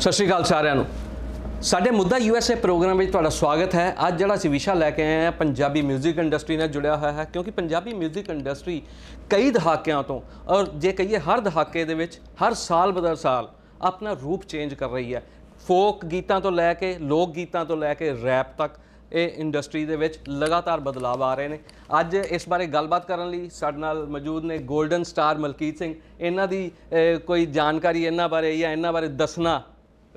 ਸਤਿ ਸ਼੍ਰੀ ਅਕਾਲ ਸਾਰਿਆਂ ਨੂੰ ਸਾਡੇ ਮੁੱਦਾ ਯੂਐਸਏ ਪ੍ਰੋਗਰਾਮ ਵਿੱਚ ਤੁਹਾਡਾ ਸਵਾਗਤ ਹੈ ਅੱਜ ਜਿਹੜਾ ਅਸੀਂ ਵਿਸ਼ਾ ਲੈ ਕੇ ਆਏ ਹਾਂ ਪੰਜਾਬੀ 뮤직 ਇੰਡਸਟਰੀ ਨਾਲ ਜੁੜਿਆ ਹੋਇਆ ਹੈ ਕਿਉਂਕਿ ਪੰਜਾਬੀ 뮤직 ਇੰਡਸਟਰੀ ਕਈ ਦਹਾਕਿਆਂ ਤੋਂ ਔਰ ਜੇ ਕਹੀਏ ਹਰ ਦਹਾਕੇ ਦੇ ਵਿੱਚ ਹਰ ਸਾਲ ਬਦਰ ਸਾਲ ਆਪਣਾ ਰੂਪ ਚੇਂਜ ਕਰ ਰਹੀ ਹੈ ਫੋਕ ਗੀਤਾਂ ਤੋਂ ਲੈ ਕੇ ਲੋਕ ਗੀਤਾਂ ਤੋਂ ਲੈ ਕੇ ਰੈਪ ਤੱਕ ਇਹ ਇੰਡਸਟਰੀ ਦੇ ਵਿੱਚ ਲਗਾਤਾਰ ਬਦਲਾਅ ਆ ਰਹੇ ਨੇ ਅੱਜ ਇਸ ਬਾਰੇ ਗੱਲਬਾਤ ਕਰਨ ਲਈ ਸਾਡੇ ਨਾਲ ਮੌਜੂਦ ਨੇ 골ਡਨ ਸਟਾਰ ਮਲਕੀਤ ਸਿੰਘ ਇਹਨਾਂ ਦੀ ਕੋਈ ਜਾਣਕਾਰੀ ਇਹਨਾਂ ਬਾਰੇ ਜਾਂ ਇਹਨਾਂ ਬਾਰੇ ਦੱਸਣਾ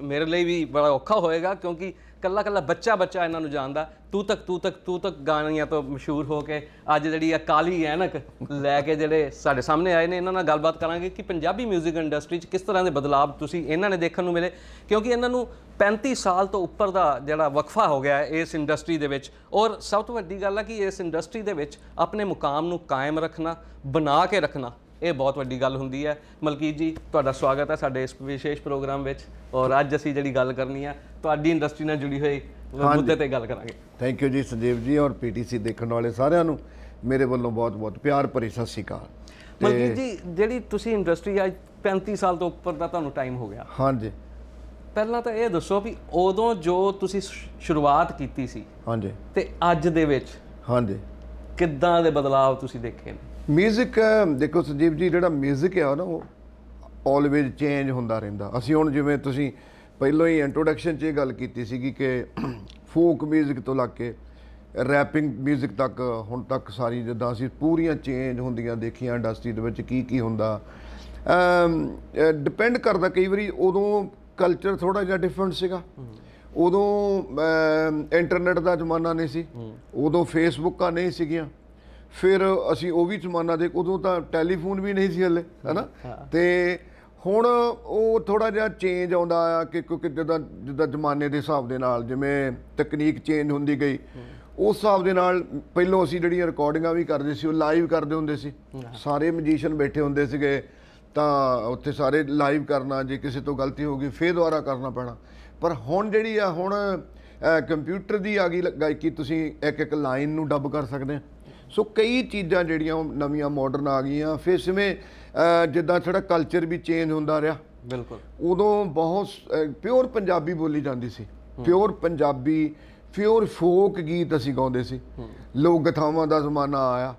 ਮੇਰੇ ਲਈ ਵੀ ਬੜਾ ਔਖਾ ਹੋਏਗਾ ਕਿਉਂਕਿ ਕੱਲਾ ਕੱਲਾ ਬੱਚਾ ਬੱਚਾ ਇਹਨਾਂ ਨੂੰ ਜਾਣਦਾ ਤੂੰ ਤੱਕ ਤੂੰ ਤੱਕ ਤੂੰ ਤੱਕ ਗਾਣੀਆਂ ਤੋਂ ਮਸ਼ਹੂਰ ਹੋ ਕੇ ਅੱਜ ਜਿਹੜੀ ਆ ਕਾਲੀ ਐਨਕ ਲੈ ਕੇ ਜਿਹੜੇ ਸਾਡੇ ਸਾਹਮਣੇ ਆਏ ਨੇ ਇਹਨਾਂ ਨਾਲ ਗੱਲਬਾਤ ਕਰਾਂਗੇ ਕਿ ਪੰਜਾਬੀ 뮤직 ਇੰਡਸਟਰੀ 'ਚ ਕਿਸ ਤਰ੍ਹਾਂ ਦੇ ਬਦਲਾਅ ਤੁਸੀਂ ਇਹਨਾਂ ਨੇ ਦੇਖਣ ਨੂੰ ਮਿਲੇ ਕਿਉਂਕਿ ਇਹਨਾਂ ਨੂੰ 35 ਸਾਲ ਤੋਂ ਉੱਪਰ ਦਾ ਜਿਹੜਾ ਵਕਫਾ ਹੋ ਗਿਆ ਇਸ ਇੰਡਸਟਰੀ ਦੇ ਵਿੱਚ ਔਰ ਸਭ ਤੋਂ ਵੱਡੀ ਗੱਲ ਆ ਕਿ ਇਸ ਇੰਡਸਟਰੀ ਦੇ ਵਿੱਚ ਆਪਣੇ ਮੁਕਾਮ ਨੂੰ ਕਾਇਮ ਰੱਖਣਾ ਬਣਾ ਕੇ ਰੱਖਣਾ ਇਹ ਬਹੁਤ ਵੱਡੀ ਗੱਲ ਹੁੰਦੀ ਹੈ ਮਲਕੀਤ ਜੀ ਤੁਹਾਡਾ ਸਵਾਗਤ ਹੈ ਸਾਡੇ ਇਸ ਵਿਸ਼ੇਸ਼ ਪ੍ਰੋਗਰਾਮ ਵਿੱਚ ਔਰ ਅੱਜ ਅਸੀਂ ਜਿਹੜੀ ਗੱਲ ਕਰਨੀ ਹੈ ਤੁਹਾਡੀ ਇੰਡਸਟਰੀ ਨਾਲ ਜੁੜੀ ਹੋਈ ਮੁੱਦੇ ਤੇ ਗੱਲ ਕਰਾਂਗੇ ਥੈਂਕ ਯੂ ਜੀ ਸੰਦੀਪ ਜੀ ਔਰ ਪੀਟੀਸੀ ਦੇਖਣ ਵਾਲੇ ਸਾਰਿਆਂ ਨੂੰ ਮੇਰੇ ਵੱਲੋਂ ਬਹੁਤ-ਬਹੁਤ ਪਿਆਰ ਭਰੀ ਸਤਿ ਸ਼੍ਰੀ ਅਕਾਲ ਮਲਕੀਤ ਜੀ ਜਿਹੜੀ ਤੁਸੀਂ ਇੰਡਸਟਰੀ ਅੱਜ 35 ਸਾਲ ਤੋਂ ਉੱਪਰ ਦਾ ਤੁਹਾਨੂੰ ਟਾਈਮ ਹੋ ਗਿਆ ਹਾਂਜੀ ਪਹਿਲਾਂ ਤਾਂ ਇਹ ਦੱਸੋ ਵੀ ਉਦੋਂ ਜੋ ਤੁਸੀਂ ਸ਼ੁਰੂਆਤ ਕੀਤੀ ਸੀ ਹਾਂਜੀ ਤੇ ਅੱਜ ਦੇ ਵਿੱਚ ਹਾਂਜੀ ਕਿੱਦਾਂ ਦੇ ਬਦਲਾਅ ਤੁਸੀਂ ਦੇਖੇ ਨੇ ਮਿਊਜ਼ਿਕ ਦੇਖੋ ਸੰਜੀਵ ਜੀ ਜਿਹੜਾ ਮਿਊਜ਼ਿਕ ਹੈ ਨਾ ਉਹ ਆਲਵੇਜ਼ ਚੇਂਜ ਹੁੰਦਾ ਰਹਿੰਦਾ ਅਸੀਂ ਹੁਣ ਜਿਵੇਂ ਤੁਸੀਂ ਪਹਿਲਾਂ ਹੀ ਇੰਟਰੋਡਕਸ਼ਨ 'ਚ ਇਹ ਗੱਲ ਕੀਤੀ ਸੀਗੀ ਕਿ ਫੋਕ ਮਿਊਜ਼ਿਕ ਤੋਂ ਲੱਗ ਕੇ ਰੈਪਿੰਗ ਮਿਊਜ਼ਿਕ ਤੱਕ ਹੁਣ ਤੱਕ ਸਾਰੀ ਜਿੱਦਾਂ ਅਸੀਂ ਪੂਰੀਆਂ ਚੇਂਜ ਹੁੰਦੀਆਂ ਦੇਖੀਆਂ ਇੰਡਸਟਰੀ ਦੇ ਵਿੱਚ ਕੀ ਕੀ ਹੁੰਦਾ ਡਿਪੈਂਡ ਕਰਦਾ ਕਈ ਵਾਰੀ ਉਦੋਂ ਕਲਚਰ ਥੋੜਾ ਜਿਹਾ ਡਿਫਰੈਂਟ ਸੀਗਾ ਉਦੋਂ ਇੰਟਰਨੈਟ ਦਾ ਜ਼ਮਾਨਾ ਨਹੀਂ ਸੀ ਉਦੋਂ ਫੇਸਬੁੱਕਾਂ ਨਹੀਂ ਸੀਗੀਆਂ ਫਿਰ ਅਸੀਂ ਉਹ ਵੀ ਜ਼ਮਾਨਾ ਦੇ ਉਦੋਂ ਤਾਂ ਟੈਲੀਫੋਨ ਵੀ ਨਹੀਂ ਸੀ ਹਲੇ ਹੈਨਾ ਤੇ ਹੁਣ ਉਹ ਥੋੜਾ ਜਿਹਾ ਚੇਂਜ ਆਉਂਦਾ ਆ ਕਿ ਕਿਉਂਕਿ ਜਦੋਂ ਜਦੋਂ ਜ਼ਮਾਨੇ ਦੇ ਹਿਸਾਬ ਦੇ ਨਾਲ ਜਿਵੇਂ ਤਕਨੀਕ ਚੇਂਜ ਹੁੰਦੀ ਗਈ ਉਸ ਹਿਸਾਬ ਦੇ ਨਾਲ ਪਹਿਲਾਂ ਅਸੀਂ ਜਿਹੜੀਆਂ ਰਿਕਾਰਡਿੰਗਾਂ ਵੀ ਕਰਦੇ ਸੀ ਉਹ ਲਾਈਵ ਕਰਦੇ ਹੁੰਦੇ ਸੀ ਸਾਰੇ ਮਿਊਜ਼ੀਸ਼ੀਅਨ ਬੈਠੇ ਹੁੰਦੇ ਸੀਗੇ ਤਾਂ ਉੱਥੇ ਸਾਰੇ ਲਾਈਵ ਕਰਨਾ ਜੇ ਕਿਸੇ ਤੋਂ ਗਲਤੀ ਹੋ ਗਈ ਫੇਰ ਦੁਬਾਰਾ ਕਰਨਾ ਪੈਣਾ ਪਰ ਹੁਣ ਜਿਹੜੀ ਆ ਹੁਣ ਕੰਪਿਊਟਰ ਦੀ ਆ ਗਈ ਗਾਇਕੀ ਤੁਸੀਂ ਇੱਕ ਇੱਕ ਲਾਈਨ ਨੂੰ ਡੱਬ ਕਰ ਸਕਦੇ ਆ ਸੋ ਕਈ ਚੀਜ਼ਾਂ ਜਿਹੜੀਆਂ ਉਹ ਨਵੀਆਂ ਮਾਡਰਨ ਆ ਗਈਆਂ ਫਿਰ ਜਿਵੇਂ ਜਿੱਦਾਂ ਥੋੜਾ ਕਲਚਰ ਵੀ ਚੇਂਜ ਹੁੰਦਾ ਰਿਹਾ ਬਿਲਕੁਲ ਉਦੋਂ ਬਹੁਤ ਪਿਓਰ ਪੰਜਾਬੀ ਬੋਲੀ ਜਾਂਦੀ ਸੀ ਪਿਓਰ ਪੰਜਾਬੀ ਪਿਓਰ ਫੋਕ ਗੀਤ ਅਸੀਂ ਗਾਉਂਦੇ ਸੀ ਲੋਕ ਗਥਾਵਾਂ ਦਾ ਜ਼ਮਾਨਾ ਆਇਆ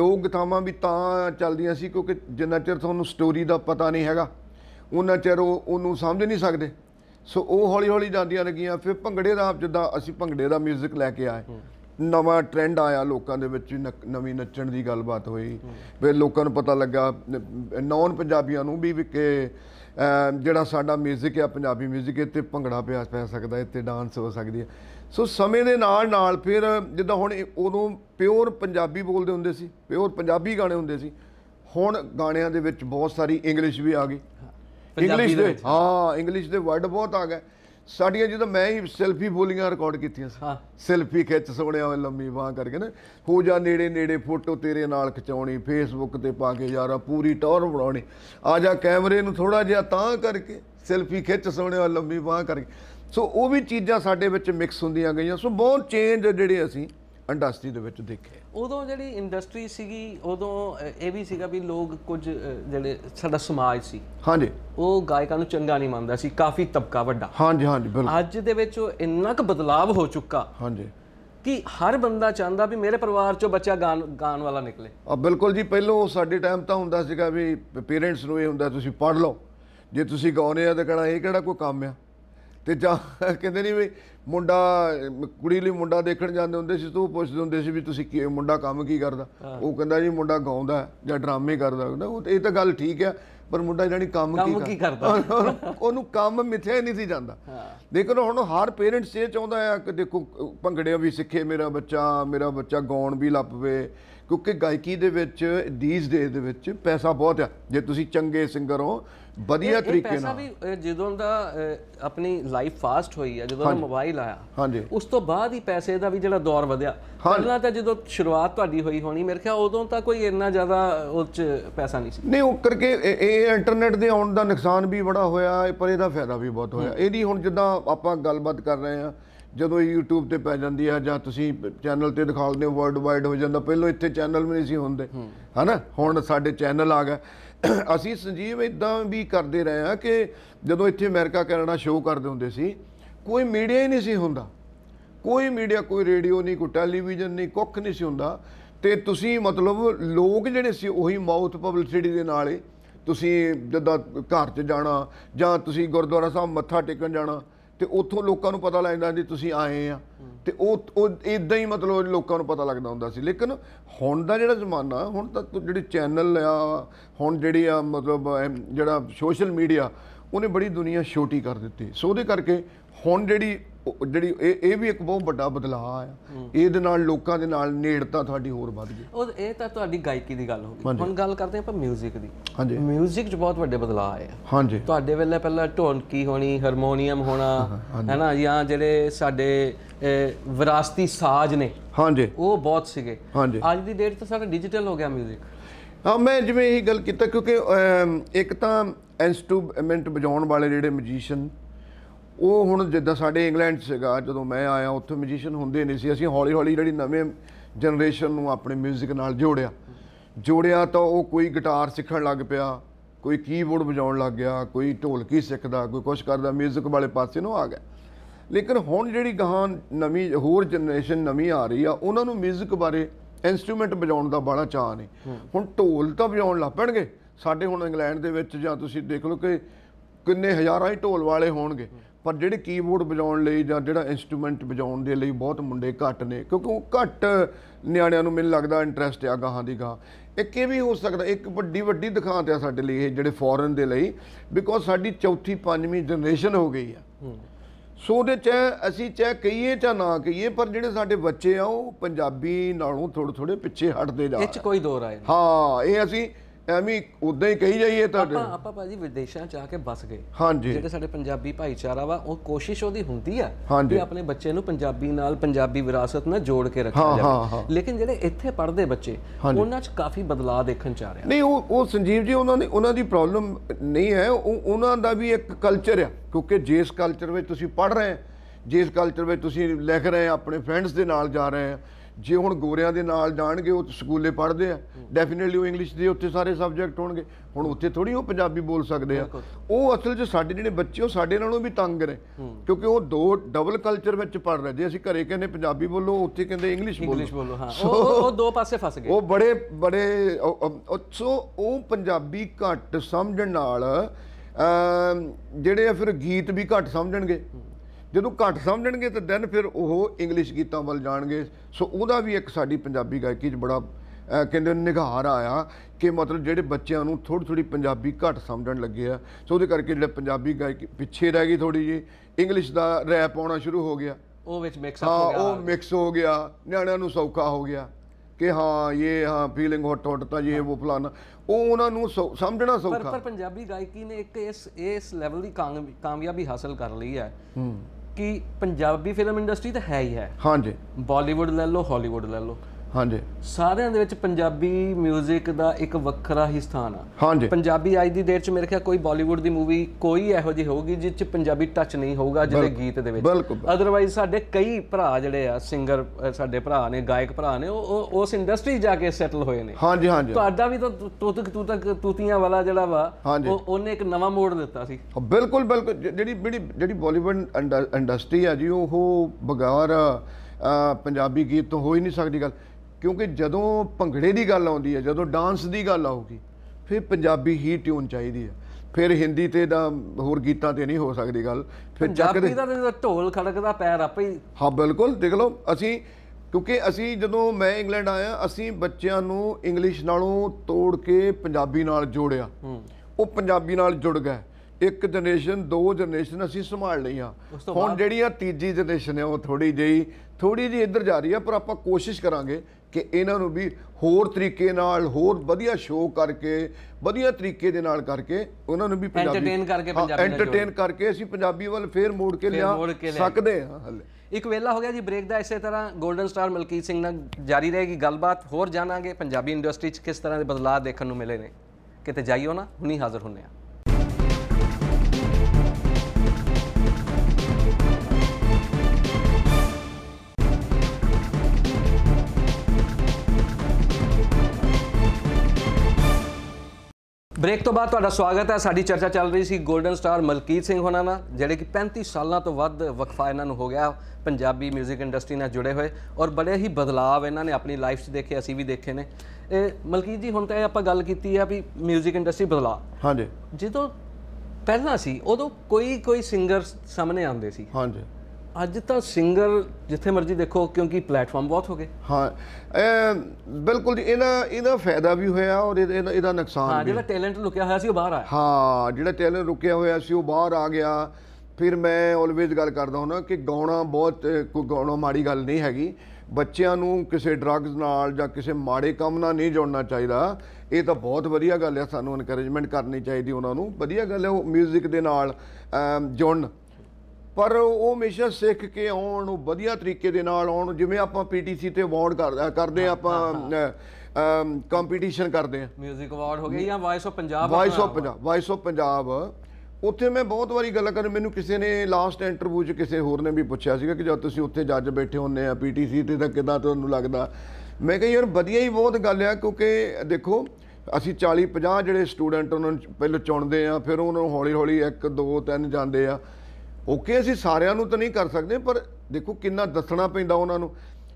ਲੋਕ ਗਥਾਵਾਂ ਵੀ ਤਾਂ ਚੱਲਦੀਆਂ ਸੀ ਕਿਉਂਕਿ ਜਿੰਨਾ ਚਿਰ ਤੁਹਾਨੂੰ ਸਟੋਰੀ ਦਾ ਪਤਾ ਨਹੀਂ ਹੈਗਾ ਉਹਨਾਂ ਚਿਰ ਉਹ ਉਹਨੂੰ ਸਮਝ ਨਹੀਂ ਸਕਦੇ ਸੋ ਉਹ ਹੌਲੀ ਹੌਲੀ ਜਾਂਦੀਆਂ ਲੱਗੀਆਂ ਫਿਰ ਭੰਗੜੇ ਦਾ ਜਿੱਦਾਂ ਅਸੀਂ ਭੰਗੜੇ ਦਾ 뮤직 ਲੈ ਕੇ ਆਏ ਨਵਾਂ ਟ੍ਰੈਂਡ ਆਇਆ ਲੋਕਾਂ ਦੇ ਵਿੱਚ ਨਵੀਂ ਨੱਚਣ ਦੀ ਗੱਲਬਾਤ ਹੋਈ ਫਿਰ ਲੋਕਾਂ ਨੂੰ ਪਤਾ ਲੱਗਾ ਨੌਨ ਪੰਜਾਬੀਆਂ ਨੂੰ ਵੀ ਕਿ ਜਿਹੜਾ ਸਾਡਾ 뮤직 ਹੈ ਪੰਜਾਬੀ 뮤직 ਇੱਥੇ ਭੰਗੜਾ ਪਿਆ ਪੈ ਸਕਦਾ ਇੱਥੇ ਡਾਂਸ ਹੋ ਸਕਦੀ ਹੈ ਸੋ ਸਮੇਂ ਦੇ ਨਾਲ ਨਾਲ ਫਿਰ ਜਿੱਦਾਂ ਹੁਣ ਉਦੋਂ ਪਿਓਰ ਪੰਜਾਬੀ ਬੋਲਦੇ ਹੁੰਦੇ ਸੀ ਪਿਓਰ ਪੰਜਾਬੀ ਗਾਣੇ ਹੁੰਦੇ ਸੀ ਹੁਣ ਗਾਣਿਆਂ ਦੇ ਵਿੱਚ ਬਹੁਤ ਸਾਰੀ ਇੰਗਲਿਸ਼ ਵੀ ਆ ਗਈ ਇੰਗਲਿਸ਼ ਦੇ ਹਾਂ ਇੰਗਲਿਸ਼ ਦੇ ਵਰਡ ਬਹੁਤ ਆ ਗਏ ਸਾਡੀਆਂ ਜਦੋਂ ਮੈਂ ਹੀ ਸੈਲਫੀ ਬੋਲੀਆਂ ਰਿਕਾਰਡ ਕੀਤੀਆਂ ਸੀ ਸੈਲਫੀ ਖਿੱਚ ਸੋਹਣਿਆ ਵੇ ਲੰਮੀ ਬਾਹ ਕਰਕੇ ਨਾ ਹੋ ਜਾ ਨੇੜੇ ਨੇੜੇ ਫੋਟੋ ਤੇਰੇ ਨਾਲ ਖਿਚਾਉਣੀ ਫੇਸਬੁੱਕ ਤੇ ਪਾ ਕੇ ਯਾਰਾ ਪੂਰੀ ਟੌਰ ਬਣਾਉਣੀ ਆ ਜਾ ਕੈਮਰੇ ਨੂੰ ਥੋੜਾ ਜਿਹਾ ਤਾਂ ਕਰਕੇ ਸੈਲਫੀ ਖਿੱਚ ਸੋਹਣਿਆ ਲੰਮੀ ਬਾਹ ਕਰਕੇ ਸੋ ਉਹ ਵੀ ਚੀਜ਼ਾਂ ਸਾਡੇ ਵਿੱਚ ਮਿਕਸ ਹੁੰਦੀਆਂ ਗਈਆਂ ਸੋ ਬਹੁਤ ਚੇਂਜ ਜਿਹੜੇ ਅਸੀਂ ਇੰਡਸਟਰੀ ਦੇ ਵਿੱਚ ਦੇਖੇ ਉਦੋਂ ਜਿਹੜੀ ਇੰਡਸਟਰੀ ਸੀਗੀ ਉਦੋਂ ਇਹ ਵੀ ਸੀਗਾ ਵੀ ਲੋਕ ਕੁਝ ਜਿਹੜੇ ਸਾਡਾ ਸਮਾਜ ਸੀ ਹਾਂਜੀ ਉਹ ਗਾਇਕਾਂ ਨੂੰ ਚੰਗਾ ਨਹੀਂ ਮੰਨਦਾ ਸੀ ਕਾਫੀ ਤਬਕਾ ਵੱਡਾ ਹਾਂਜੀ ਹਾਂਜੀ ਬਿਲਕੁਲ ਅੱਜ ਦੇ ਵਿੱਚ ਉਹ ਇੰਨਾ ਕੁ ਬਦਲਾਅ ਹੋ ਚੁੱਕਾ ਹਾਂਜੀ ਕਿ ਹਰ ਬੰਦਾ ਚਾਹੁੰਦਾ ਵੀ ਮੇਰੇ ਪਰਿਵਾਰ ਚੋਂ ਬੱਚਾ ਗਾਣ ਗਾਣ ਵਾਲਾ ਨਿਕਲੇ ਆ ਬਿਲਕੁਲ ਜੀ ਪਹਿਲਾਂ ਸਾਡੇ ਟਾਈਮ ਤਾਂ ਹੁੰਦਾ ਸੀਗਾ ਵੀ ਪੇਰੈਂਟਸ ਨੂੰ ਇਹ ਹੁੰਦਾ ਤੁਸੀਂ ਪੜ੍ਹ ਲਓ ਜੇ ਤੁਸੀਂ ਗਾਉਨੇ ਆ ਤਾਂ ਕਿਹੜਾ ਇਹ ਕਿਹੜਾ ਕੋਈ ਕੰਮ ਆ ਤੇ ਜਾਂ ਕਹਿੰਦੇ ਨਹੀਂ ਵੀ ਮੁੰਡਾ ਕੁੜੀ ਲਈ ਮੁੰਡਾ ਦੇਖਣ ਜਾਂਦੇ ਹੁੰਦੇ ਸੀ ਤੂੰ ਪੁੱਛਦੇ ਹੁੰਦੇ ਸੀ ਵੀ ਤੁਸੀਂ ਕੀ ਮੁੰਡਾ ਕੰਮ ਕੀ ਕਰਦਾ ਉਹ ਕਹਿੰਦਾ ਜੀ ਮੁੰਡਾ ਗਾਉਂਦਾ ਜਾਂ ਡਰਾਮੇ ਕਰਦਾ ਉਹ ਇਹ ਤਾਂ ਗੱਲ ਠੀਕ ਆ ਪਰ ਮੁੰਡਾ ਜਾਨੀ ਕੰਮ ਕੀ ਕਰਦਾ ਉਹਨੂੰ ਕੰਮ ਮਿੱਥੇ ਨਹੀਂ ਸੀ ਜਾਂਦਾ ਲੇਕਿਨ ਹੁਣ ਹਰ ਪੇਰੈਂਟਸ ਇਹ ਚਾਹੁੰਦਾ ਆ ਕਿ ਦੇਖੋ ਭੰਗੜੇ ਵੀ ਸਿੱਖੇ ਮੇਰਾ ਬੱਚਾ ਮੇਰਾ ਬੱਚਾ ਗਾਉਣ ਵੀ ਲੱਪਵੇ ਕਿਉਂਕਿ ਗਾਇਕੀ ਦੇ ਵਿੱਚ ਦੀਸ ਡੇ ਦੇ ਵਿੱਚ ਪੈਸਾ ਬਹੁਤ ਆ ਜੇ ਤੁਸੀਂ ਚੰਗੇ ਸਿੰਗਰ ਹੋ ਵਧੀਆ ਤਰੀਕੇ ਨਾਲ ਪੈਸਾ ਵੀ ਜਦੋਂ ਦਾ ਆਪਣੀ ਲਾਈਫ ਫਾਸਟ ਹੋਈ ਹੈ ਜਦੋਂ ਦਾ ਮੋਬਾਈਲ ਆਇਆ ਉਸ ਤੋਂ ਬਾਅਦ ਹੀ ਪੈਸੇ ਦਾ ਵੀ ਜਿਹੜਾ ਦੌਰ ਵਧਿਆ ਪਹਿਲਾਂ ਤਾਂ ਜਦੋਂ ਸ਼ੁਰੂਆਤ ਤੁਹਾਡੀ ਹੋਈ ਹੋਣੀ ਮੇਰੇ ਖਿਆਲ ਉਦੋਂ ਤਾਂ ਕੋਈ ਇੰਨਾ ਜ਼ਿਆਦਾ ਉਹ ਚ ਪੈਸਾ ਨਹੀਂ ਸੀ ਨਹੀਂ ਉਹ ਕਰਕੇ ਇਹ ਇੰਟਰਨੈਟ ਦੇ ਆਉਣ ਦਾ ਨੁਕਸਾਨ ਵੀ ਬੜਾ ਹੋਇਆ ਪਰ ਇਹਦਾ ਫਾਇਦਾ ਵੀ ਬਹੁਤ ਹੋਇਆ ਇਹਦੀ ਹੁਣ ਜਿੱਦਾਂ ਆਪਾਂ ਗੱਲਬਾਤ ਕਰ ਰਹੇ ਆ ਜਦੋਂ YouTube ਤੇ ਪੈ ਜਾਂਦੀ ਹੈ ਜਾਂ ਤੁਸੀਂ ਚੈਨਲ ਤੇ ਦਿਖਾ ਦਿੰਦੇ ਹੋ ਵਰਲਡ ਵਾਈਡ ਹੋ ਜਾਂਦਾ ਪਹਿਲਾਂ ਇੱਥੇ ਚੈਨਲ ਵੀ ਨਹੀਂ ਸੀ ਹੁੰਦੇ ਹਨਾ ਹੁਣ ਸਾਡੇ ਚੈਨਲ ਆ ਗਏ ਅਸੀਂ ਸੰਜੀਵ ਇਦਾਂ ਵੀ ਕਰਦੇ ਰਹੇ ਆ ਕਿ ਜਦੋਂ ਇੱਥੇ ਅਮਰੀਕਾ ਕੈਨੇਡਾ ਸ਼ੋਅ ਕਰਦੇ ਹੁੰਦੇ ਸੀ ਕੋਈ ਮੀਡੀਆ ਹੀ ਨਹੀਂ ਸੀ ਹੁੰਦਾ ਕੋਈ ਮੀਡੀਆ ਕੋਈ ਰੇਡੀਓ ਨਹੀਂ ਕੋਈ ਟੈਲੀਵਿਜ਼ਨ ਨਹੀਂ ਕੁੱਖ ਨਹੀਂ ਸੀ ਹੁੰਦਾ ਤੇ ਤੁਸੀਂ ਮਤਲਬ ਲੋਕ ਜਿਹੜੇ ਸੀ ਉਹੀ ਮਾਊਥ ਪਬਲਿਸਿਟੀ ਦੇ ਨਾਲ ਤੁਸੀਂ ਜਦੋਂ ਘਰ 'ਚ ਜਾਣਾ ਜਾਂ ਤੁਸੀਂ ਗੁਰਦੁਆਰਾ ਸਾਹਿਬ ਮੱਥਾ ਟੇਕਣ ਜਾਣਾ ਤੇ ਉੱਥੋਂ ਲੋਕਾਂ ਨੂੰ ਪਤਾ ਲੱਗਦਾ ਜੀ ਤੁਸੀਂ ਆਏ ਆ ਤੇ ਉਹ ਉਹ ਇਦਾਂ ਹੀ ਮਤਲਬ ਲੋਕਾਂ ਨੂੰ ਪਤਾ ਲੱਗਦਾ ਹੁੰਦਾ ਸੀ ਲੇਕਿਨ ਹੁਣ ਦਾ ਜਿਹੜਾ ਜ਼ਮਾਨਾ ਹੁਣ ਤਾਂ ਜਿਹੜੇ ਚੈਨਲ ਆ ਹੁਣ ਜਿਹੜੀ ਆ ਮਤਲਬ ਜਿਹੜਾ ਸੋਸ਼ਲ ਮੀਡੀਆ ਉਹਨੇ ਬੜੀ ਦੁਨੀਆ ਛੋਟੀ ਕਰ ਦਿੱਤੀ ਸੋ ਉਹਦੇ ਕਰਕੇ ਹੁਣ ਜਿਹੜੀ ਜਿਹੜੀ ਇਹ ਇਹ ਵੀ ਇੱਕ ਬਹੁਤ ਵੱਡਾ ਬਦਲਾਅ ਆ ਇਹਦੇ ਨਾਲ ਲੋਕਾਂ ਦੇ ਨਾਲ ਨੇੜਤਾ ਤੁਹਾਡੀ ਹੋਰ ਵੱਧ ਗਈ ਉਹ ਇਹ ਤਾਂ ਤੁਹਾਡੀ ਗਾਇਕੀ ਦੀ ਗੱਲ ਹੋ ਗਈ ਹੁਣ ਗੱਲ ਕਰਦੇ ਆਪਾਂ 뮤직 ਦੀ ਹਾਂਜੀ 뮤직 'ਚ ਬਹੁਤ ਵੱਡੇ ਬਦਲਾਅ ਆਏ ਹਾਂਜੀ ਤੁਹਾਡੇ ਵੇਲੇ ਪਹਿਲਾਂ ਢੋਲਕੀ ਹੋਣੀ ਹਾਰਮੋਨੀਅਮ ਹੋਣਾ ਹੈਨਾ ਜਾਂ ਜਿਹੜੇ ਸਾਡੇ ਵਿਰਾਸਤੀ ਸਾਜ਼ ਨੇ ਹਾਂਜੀ ਉਹ ਬਹੁਤ ਸੀਗੇ ਅੱਜ ਦੀ ਡੇਟ ਤਾਂ ਸਾਡਾ ਡਿਜੀਟਲ ਹੋ ਗਿਆ 뮤직 ਹਾਂ ਮੈਂ ਜਿਵੇਂ ਇਹ ਗੱਲ ਕੀਤਾ ਕਿਉਂਕਿ ਇੱਕ ਤਾਂ ਇਨਸਟਰੂਮੈਂਟ ਵਜਾਉਣ ਵਾਲੇ ਜਿਹੜੇ ਮਿਊਜ਼ੀਸ਼ੀਅਨ ਉਹ ਹੁਣ ਜਿੱਦਾਂ ਸਾਡੇ ਇੰਗਲੈਂਡ ਸੀਗਾ ਜਦੋਂ ਮੈਂ ਆਇਆ ਉੱਥੇ ਮਿਊਜ਼ੀਸ਼ੀਅਨ ਹੁੰਦੇ ਨਹੀਂ ਸੀ ਅਸੀਂ ਹੌਲੀ ਹੌਲੀ ਜਿਹੜੀ ਨਵੇਂ ਜਨਰੇਸ਼ਨ ਨੂੰ ਆਪਣੇ 뮤직 ਨਾਲ ਜੋੜਿਆ ਜੋੜਿਆ ਤਾਂ ਉਹ ਕੋਈ ਗਿਟਾਰ ਸਿੱਖਣ ਲੱਗ ਪਿਆ ਕੋਈ ਕੀਬੋਰਡ ਵਜਾਉਣ ਲੱਗ ਗਿਆ ਕੋਈ ਢੋਲਕੀ ਸਿੱਖਦਾ ਕੋਈ ਕੁਝ ਕਰਦਾ 뮤직 ਵਾਲੇ ਪਾਸੇ ਨੂੰ ਆ ਗਿਆ ਲੇਕਿਨ ਹੁਣ ਜਿਹੜੀ ਗਾਂ ਨਵੀਂ ਹੋਰ ਜਨਰੇਸ਼ਨ ਨਵੀਂ ਆ ਰਹੀ ਆ ਉਹਨਾਂ ਨੂੰ 뮤직 ਬਾਰੇ ਇਨਸਟਰੂਮੈਂਟ ਵਜਾਉਣ ਦਾ ਬੜਾ ਚਾਹ ਨਹੀਂ ਹੁਣ ਢੋਲ ਤਾਂ ਵਜਾਉਣ ਲੱਗ ਪੈਣਗੇ ਸਾਡੇ ਹੁਣ ਇੰਗਲੈਂਡ ਦੇ ਵਿੱਚ ਜਾਂ ਤੁਸੀਂ ਦੇਖ ਲਓ ਕਿ ਕਿੰਨੇ ਹਜ਼ਾਰਾਂ ਹੀ ਢੋਲ ਵਾਲੇ ਹੋਣਗੇ ਪਰ ਜਿਹੜੇ ਕੀਬੋਰਡ ਵਜਾਉਣ ਲਈ ਜਾਂ ਜਿਹੜਾ ਇਨਸਟਰੂਮੈਂਟ ਵਜਾਉਣ ਦੇ ਲਈ ਬਹੁਤ ਮੁੰਡੇ ਘੱਟ ਨੇ ਕਿਉਂਕਿ ਉਹ ਘੱਟ ਨਿਆਣਿਆਂ ਨੂੰ ਮੈਨੂੰ ਲੱਗਦਾ ਇੰਟਰਸਟ ਆ ਗਾਹਾਂ ਦੀ ਗਾ ਇੱਕ ਇਹ ਵੀ ਹੋ ਸਕਦਾ ਇੱਕ ਵੱਡੀ ਵੱਡੀ ਦਿਖਾਂਤ ਆ ਸਾਡੇ ਲਈ ਇਹ ਜਿਹੜੇ ਫੋਰਨ ਦੇ ਲਈ ਬਿਕੋਜ਼ ਸਾਡੀ ਚੌਥੀ ਪੰਜਵੀਂ ਜਨਰੇਸ਼ਨ ਹੋ ਗਈ ਆ ਸੋ ਉਹਦੇ ਚ ਅਸੀਂ ਚਾਹ ਕਹੀਏ ਚਾ ਨਾ ਕਹੀਏ ਪਰ ਜਿਹੜੇ ਸਾਡੇ ਬੱਚੇ ਆ ਉਹ ਪੰਜਾਬੀ ਨਾਲੋਂ ਥੋੜੇ ਥੋੜੇ ਪਿੱਛੇ ਹਟਦੇ ਜਾ ਰਹੇ ਇਹ ਚ ਕੋਈ ਦੋ ਆਏ ਹਾਂ ਇਹ ਅਸੀਂ ਐਵੇਂ ਉਦਾਂ ਹੀ ਕਹੀ ਜਾਈਏ ਤੁਹਾਡੇ ਆਪਾਂ ਆਪਾਂ ਭਾਜੀ ਵਿਦੇਸ਼ਾਂ ਚ ਆ ਕੇ ਬਸ ਗਏ ਹਾਂਜੀ ਜਿਹੜੇ ਸਾਡੇ ਪੰਜਾਬੀ ਭਾਈਚਾਰਾ ਵਾ ਉਹ ਕੋਸ਼ਿਸ਼ ਉਹਦੀ ਹੁੰਦੀ ਆ ਕਿ ਆਪਣੇ ਬੱਚੇ ਨੂੰ ਪੰਜਾਬੀ ਨਾਲ ਪੰਜਾਬੀ ਵਿਰਾਸਤ ਨਾਲ ਜੋੜ ਕੇ ਰੱਖਿਆ ਜਾਵੇ ਲੇਕਿਨ ਜਿਹੜੇ ਇੱਥੇ ਪੜ੍ਹਦੇ ਬੱਚੇ ਉਹਨਾਂ 'ਚ ਕਾਫੀ ਬਦਲਾਅ ਦੇਖਣ ਚ ਆ ਰਿਹਾ ਨਹੀਂ ਉਹ ਉਹ ਸੰਜੀਵ ਜੀ ਉਹਨਾਂ ਨੇ ਉਹਨਾਂ ਦੀ ਪ੍ਰੋਬਲਮ ਨਹੀਂ ਹੈ ਉਹ ਉਹਨਾਂ ਦਾ ਵੀ ਇੱਕ ਕਲਚਰ ਆ ਕਿਉਂਕਿ ਜਿਸ ਕਲਚਰ ਵਿੱਚ ਤੁਸੀਂ ਪੜ੍ਹ ਰਹੇ ਜਿਸ ਕਲਚਰ ਵਿੱਚ ਤੁਸੀਂ ਲਿਖ ਰਹੇ ਆਪਣੇ ਫਰੈਂਡਸ ਦੇ ਨਾਲ ਜਾ ਰਹੇ ਆ ਜੇ ਹੁਣ ਗੋਰਿਆਂ ਦੇ ਨਾਲ ਜਾਣਗੇ ਉਹ ਸਕੂਲੇ ਪੜ੍ਹਦੇ ਆ ਡੈਫੀਨਿਟਲੀ ਉਹ ਇੰਗਲਿਸ਼ ਦੇ ਉੱਤੇ ਸਾਰੇ ਸਬਜੈਕਟ ਹੋਣਗੇ ਹੁਣ ਉੱਥੇ ਥੋੜੀ ਉਹ ਪੰਜਾਬੀ ਬੋਲ ਸਕਦੇ ਆ ਉਹ ਅਸਲ 'ਚ ਸਾਡੇ ਜਿਹੜੇ ਬੱਚੇ ਉਹ ਸਾਡੇ ਨਾਲੋਂ ਵੀ ਤੰਗ ਨੇ ਕਿਉਂਕਿ ਉਹ ਦੋ ਡਬਲ ਕਲਚਰ ਵਿੱਚ ਪੜ ਰਹੇ ਜੇ ਅਸੀਂ ਘਰੇ ਕਹਿੰਦੇ ਪੰਜਾਬੀ ਬੋਲੋ ਉੱਥੇ ਕਹਿੰਦੇ ਇੰਗਲਿਸ਼ ਬੋਲੋ ਇੰਗਲਿਸ਼ ਬੋਲੋ ਹਾਂ ਉਹ ਉਹ ਦੋ ਪਾਸੇ ਫਸ ਗਏ ਉਹ ਬੜੇ ਬੜੇ ਸੋ ਉਹ ਪੰਜਾਬੀ ਘੱਟ ਸਮਝਣ ਨਾਲ ਜਿਹੜੇ ਫਿਰ ਗੀਤ ਵੀ ਘੱਟ ਸਮਝਣਗੇ ਜਦੋਂ ਘੱਟ ਸਮਝਣਗੇ ਤਾਂ ਦੈਨ ਫਿਰ ਉਹ ਇੰਗਲਿਸ਼ ਗੀਤਾਂ ਵੱਲ ਜਾਣਗੇ ਸੋ ਉਹਦਾ ਵੀ ਇੱਕ ਸਾਡੀ ਪੰਜਾਬੀ ਗਾਇਕੀ 'ਚ ਬੜਾ ਕਹਿੰਦੇ ਨਿਗਹਾਰ ਆਇਆ ਕਿ ਮਤਲਬ ਜਿਹੜੇ ਬੱਚਿਆਂ ਨੂੰ ਥੋੜੀ ਥੋੜੀ ਪੰਜਾਬੀ ਘੱਟ ਸਮਝਣ ਲੱਗੇ ਆ ਸੋ ਉਹਦੇ ਕਰਕੇ ਜਿਹੜਾ ਪੰਜਾਬੀ ਗਾਇਕੀ ਪਿੱਛੇ ਰਹਿ ਗਈ ਥੋੜੀ ਜੀ ਇੰਗਲਿਸ਼ ਦਾ ਰੈਪ ਆਉਣਾ ਸ਼ੁਰੂ ਹੋ ਗਿਆ ਉਹ ਵਿੱਚ ਮਿਕਸ ਹੋ ਗਿਆ ਹਾਂ ਉਹ ਮਿਕਸ ਹੋ ਗਿਆ ਨਿਆਣਿਆਂ ਨੂੰ ਸੌਖਾ ਹੋ ਗਿਆ ਕਿ ਹਾਂ ਇਹ ਹਾਂ ਫੀਲਿੰਗ ਹੋ ਹਟ ਤਾਂ ਇਹ ਉਹ ਫਲਾਣਾ ਉਹ ਉਹਨਾਂ ਨੂੰ ਸਮਝਣਾ ਸੌਖਾ ਪਰ ਪਰ ਪੰਜਾਬੀ ਗਾਇਕੀ ਨੇ ਇੱਕ ਇਸ ਇਸ ਲੈਵਲ ਦੀ ਕਾਮਯਾਬੀ ਹਾਸਲ ਕਰ ਲਈ ਹੈ ਕਿ ਪੰਜਾਬੀ ਫਿਲਮ ਇੰਡਸਟਰੀ ਤਾਂ ਹੈ ਹੀ ਹੈ ਹਾਂਜੀ ਬਾਲੀਵੁੱਡ ਲੈ ਲਓ ਹਾਲੀਵੁੱਡ ਲੈ ਲਓ ਹਾਂਜੀ ਸਾਰਿਆਂ ਦੇ ਵਿੱਚ ਪੰਜਾਬੀ 뮤직 ਦਾ ਇੱਕ ਵੱਖਰਾ ਹੀ ਸਥਾਨ ਆ ਹਾਂਜੀ ਪੰਜਾਬੀ ਅੱਜ ਦੀ ਡੇਟ 'ਚ ਮੇਰੇ ਖਿਆਲ ਕੋਈ ਬਾਲੀਵੁੱਡ ਦੀ ਮੂਵੀ ਕੋਈ ਇਹੋ ਜਿਹੀ ਹੋਊਗੀ ਜਿਸ 'ਚ ਪੰਜਾਬੀ ਟੱਚ ਨਹੀਂ ਹੋਊਗਾ ਜਿਹਦੇ ਗੀਤ ਦੇ ਵਿੱਚ ਅਦਰਵਾਈਜ਼ ਸਾਡੇ ਕਈ ਭਰਾ ਜਿਹੜੇ ਆ ਸਿੰਗਰ ਸਾਡੇ ਭਰਾ ਨੇ ਗਾਇਕ ਭਰਾ ਨੇ ਉਹ ਉਸ ਇੰਡਸਟਰੀ ਜਾ ਕੇ ਸੈਟਲ ਹੋਏ ਨੇ ਹਾਂਜੀ ਹਾਂਜੀ ਤੁਹਾਡਾ ਵੀ ਤਾਂ ਤੂਤਕ ਤੂਤਕ ਤੂਤੀਆਂ ਵਾਲਾ ਜਿਹੜਾ ਵਾ ਉਹ ਉਹਨੇ ਇੱਕ ਨਵਾਂ ਮੋੜ ਦਿੱਤਾ ਸੀ ਬਿਲਕੁਲ ਬਿਲਕੁਲ ਜਿਹੜੀ ਜਿਹੜੀ ਜਿਹੜੀ ਬਾਲੀਵੁੱਡ ਇੰਡਸਟਰੀ ਆ ਜੀ ਉਹ ਬਗਾਰ ਪੰਜਾਬੀ ਗੀਤ ਤੋਂ ਹੋ ਹੀ ਨਹੀਂ ਸਕਦੀ ਗੱਲ ਕਿਉਂਕਿ ਜਦੋਂ ਭੰਗੜੇ ਦੀ ਗੱਲ ਆਉਂਦੀ ਹੈ ਜਦੋਂ ਡਾਂਸ ਦੀ ਗੱਲ ਆਉਗੀ ਫਿਰ ਪੰਜਾਬੀ ਹੀ ਟਿਊਨ ਚਾਹੀਦੀ ਹੈ ਫਿਰ ਹਿੰਦੀ ਤੇ ਦਾ ਹੋਰ ਗੀਤਾਂ ਤੇ ਨਹੀਂ ਹੋ ਸਕਦੀ ਗੱਲ ਫਿਰ ਚੱਕਦੇ ਦਾ ਤੇ ਢੋਲ ਖੜਕਦਾ ਪੈਰ ਆਪੇ ਹੀ ਹਾਂ ਬਿਲਕੁਲ ਦੇਖ ਲਓ ਅਸੀਂ ਕਿਉਂਕਿ ਅਸੀਂ ਜਦੋਂ ਮੈਂ ਇੰਗਲੈਂਡ ਆਇਆ ਅਸੀਂ ਬੱਚਿਆਂ ਨੂੰ ਇੰਗਲਿਸ਼ ਨਾਲੋਂ ਤੋੜ ਕੇ ਪੰਜਾਬੀ ਨਾਲ ਜੋੜਿਆ ਉਹ ਪੰਜਾਬੀ ਨਾਲ ਜੁੜ ਗਏ ਇੱਕ ਜਨਰੇਸ਼ਨ ਦੋ ਜਨਰੇਸ਼ਨ ਅਸੀਂ ਸੰਭਾਲ ਲਈਆਂ ਹੁਣ ਜਿਹੜੀਆਂ ਤੀਜੀ ਜਨਰੇਸ਼ਨ ਹੈ ਉਹ ਥੋੜੀ ਜਿਹੀ ਥੋੜੀ ਜਿਹੀ ਇੱਧਰ ਜਾ ਰਹੀ ਹੈ ਪਰ ਆਪਾਂ ਕੋਸ਼ਿਸ਼ ਕਰਾਂਗੇ ਕਿ ਇਹਨਾਂ ਨੂੰ ਵੀ ਹੋਰ ਤਰੀਕੇ ਨਾਲ ਹੋਰ ਵਧੀਆ ਸ਼ੋਅ ਕਰਕੇ ਵਧੀਆ ਤਰੀਕੇ ਦੇ ਨਾਲ ਕਰਕੇ ਉਹਨਾਂ ਨੂੰ ਵੀ ਪੰਜਾਬੀ ਐਂਟਰਟੇਨ ਕਰਕੇ ਪੰਜਾਬੀ ਐਂਟਰਟੇਨ ਕਰਕੇ ਅਸੀਂ ਪੰਜਾਬੀ ਵੱਲ ਫੇਰ ਮੋੜ ਕੇ ਲਿਆ ਸਕਦੇ ਹਾਂ ਹਲੇ ਇੱਕ ਵੇਲਾ ਹੋ ਗਿਆ ਜੀ ਬ੍ਰੇਕ ਦਾ ਇਸੇ ਤਰ੍ਹਾਂ 골ਡਨ ਸਟਾਰ ਮਲਕੀਤ ਸਿੰਘ ਨਾਲ ਜਾਰੀ ਰਹੇਗੀ ਗੱਲਬਾਤ ਹੋਰ ਜਾਣਾਂਗੇ ਪੰਜਾਬੀ ਇੰਡਸਟਰੀ 'ਚ ਕਿਸ ਤਰ੍ਹਾਂ ਦੇ ਬਦਲਾਅ ਦੇਖਣ ਨੂੰ ਮਿਲੇ ਨੇ ਕਿਤੇ ਜਾਈਓ ਨਾ ਹੁਣੀ ਹਾਜ਼ਰ ਹੁੰਨੇ ਆ ਬ੍ਰੇਕ ਤੋਂ ਬਾਅਦ ਤੁਹਾਡਾ ਸਵਾਗਤ ਹੈ ਸਾਡੀ ਚਰਚਾ ਚੱਲ ਰਹੀ ਸੀ 골ਡਨ ਸਟਾਰ ਮਲਕੀਤ ਸਿੰਘ ਹੋਣਾ ਨਾਲ ਜਿਹੜੇ ਕਿ 35 ਸਾਲਾਂ ਤੋਂ ਵੱਧ ਵਕਫਾ ਇਹਨਾਂ ਨੂੰ ਹੋ ਗਿਆ ਪੰਜਾਬੀ 뮤직 ਇੰਡਸਟਰੀ ਨਾਲ ਜੁੜੇ ਹੋਏ ਔਰ ਬੜੇ ਹੀ ਬਦਲਾਅ ਇਹਨਾਂ ਨੇ ਆਪਣੀ ਲਾਈਫ 'ਚ ਦੇਖੇ ਅਸੀਂ ਵੀ ਦੇਖੇ ਨੇ ਇਹ ਮਲਕੀਤ ਜੀ ਹੁਣ ਤਾਂ ਇਹ ਆਪਾਂ ਗੱਲ ਕੀਤੀ ਆ ਵੀ 뮤직 ਇੰਡਸਟਰੀ ਬਦਲਾਅ ਹਾਂਜੀ ਜਦੋਂ ਪਹਿਲਾਂ ਸੀ ਉਦੋਂ ਕੋਈ ਕੋਈ ਸਿੰਗਰ ਸਾਹਮਣੇ ਆਉਂਦੇ ਸੀ ਹਾਂਜੀ ਅੱਜ ਤਾਂ ਸਿੰਗਰ ਜਿੱਥੇ ਮਰਜ਼ੀ ਦੇਖੋ ਕਿਉਂਕਿ ਪਲੇਟਫਾਰਮ ਬਹੁਤ ਹੋ ਗਏ ਹਾਂ ਬਿਲਕੁਲ ਜੀ ਇਹਦਾ ਇਹਦਾ ਫਾਇਦਾ ਵੀ ਹੋਇਆ ਔਰ ਇਹਦਾ ਇਹਦਾ ਨੁਕਸਾਨ ਵੀ ਹਾਂ ਜਿਹੜਾ ਟੈਲੈਂਟ ਲੁਕਿਆ ਹੋਇਆ ਸੀ ਉਹ ਬਾਹਰ ਆਇਆ ਹਾਂ ਜਿਹੜਾ ਟੈਲੈਂਟ ਰੁਕਿਆ ਹੋਇਆ ਸੀ ਉਹ ਬਾਹਰ ਆ ਗਿਆ ਫਿਰ ਮੈਂ ਆਲਵੇਜ਼ ਗੱਲ ਕਰਦਾ ਹਾਂ ਕਿ ਗਾਉਣਾ ਬਹੁਤ ਕੋਈ ਗਾਉਣਾ ਮਾੜੀ ਗੱਲ ਨਹੀਂ ਹੈਗੀ ਬੱਚਿਆਂ ਨੂੰ ਕਿਸੇ ਡਰੱਗਸ ਨਾਲ ਜਾਂ ਕਿਸੇ ਮਾੜੇ ਕੰਮ ਨਾਲ ਨਹੀਂ ਜੋੜਨਾ ਚਾਹੀਦਾ ਇਹ ਤਾਂ ਬਹੁਤ ਵਧੀਆ ਗੱਲ ਹੈ ਸਾਨੂੰ ਐਨਕਰੇਜਮੈਂਟ ਕਰਨੀ ਚਾਹੀਦੀ ਉਹਨਾਂ ਨੂੰ ਵਧੀਆ ਗੱਲ ਹੈ ਉਹ 뮤직 ਦੇ ਨਾਲ ਜੁੜਨ ਪਰ ਉਹ ਹਮੇਸ਼ਾ ਸਿੱਖ ਕੇ ਆਉਣ ਨੂੰ ਵਧੀਆ ਤਰੀਕੇ ਦੇ ਨਾਲ ਆਉਣ ਜਿਵੇਂ ਆਪਾਂ ਪੀਟੀਸੀ ਤੇ ਅਵਾਰਡ ਕਰਦੇ ਆਪਾਂ ਕੰਪੀਟੀਸ਼ਨ ਕਰਦੇ ਆ 뮤직 ਅਵਾਰਡ ਹੋ ਗਿਆ ਜਾਂ voice of Punjab voice of Punjab voice of Punjab ਉੱਥੇ ਮੈਂ ਬਹੁਤ ਵਾਰੀ ਗੱਲ ਕਰ ਮੈਨੂੰ ਕਿਸੇ ਨੇ ਲਾਸਟ ਇੰਟਰਵਿਊ 'ਚ ਕਿਸੇ ਹੋਰ ਨੇ ਵੀ ਪੁੱਛਿਆ ਸੀਗਾ ਕਿ ਜਦ ਤੁਸੀਂ ਉੱਥੇ ਜੱਜ ਬੈਠੇ ਹੁੰਨੇ ਆ ਪੀਟੀਸੀ ਤੇ ਤਾਂ ਕਿਦਾਂ ਤੁਹਾਨੂੰ ਲੱਗਦਾ ਮੈਂ ਕਿਹਾ ਯਾਰ ਵਧੀਆ ਹੀ ਬਹੁਤ ਗੱਲ ਆ ਕਿਉਂਕਿ ਦੇਖੋ ਅਸੀਂ 40 50 ਜਿਹੜੇ ਸਟੂਡੈਂਟ ਉਹਨਾਂ ਨੂੰ ਪਹਿਲਾਂ ਚੁਣਦੇ ਆ ਫਿਰ ਉਹਨਾਂ ਨੂੰ ਹੌਲੀ ਹੌਲੀ 1 2 3 ਜਾਂਦੇ ਆ ਓਕੇ ਅਸੀਂ ਸਾਰਿਆਂ ਨੂੰ ਤਾਂ ਨਹੀਂ ਕਰ ਸਕਦੇ ਪਰ ਦੇਖੋ ਕਿੰਨਾ ਦੱਸਣਾ ਪੈਂਦਾ ਉਹਨਾਂ ਨੂੰ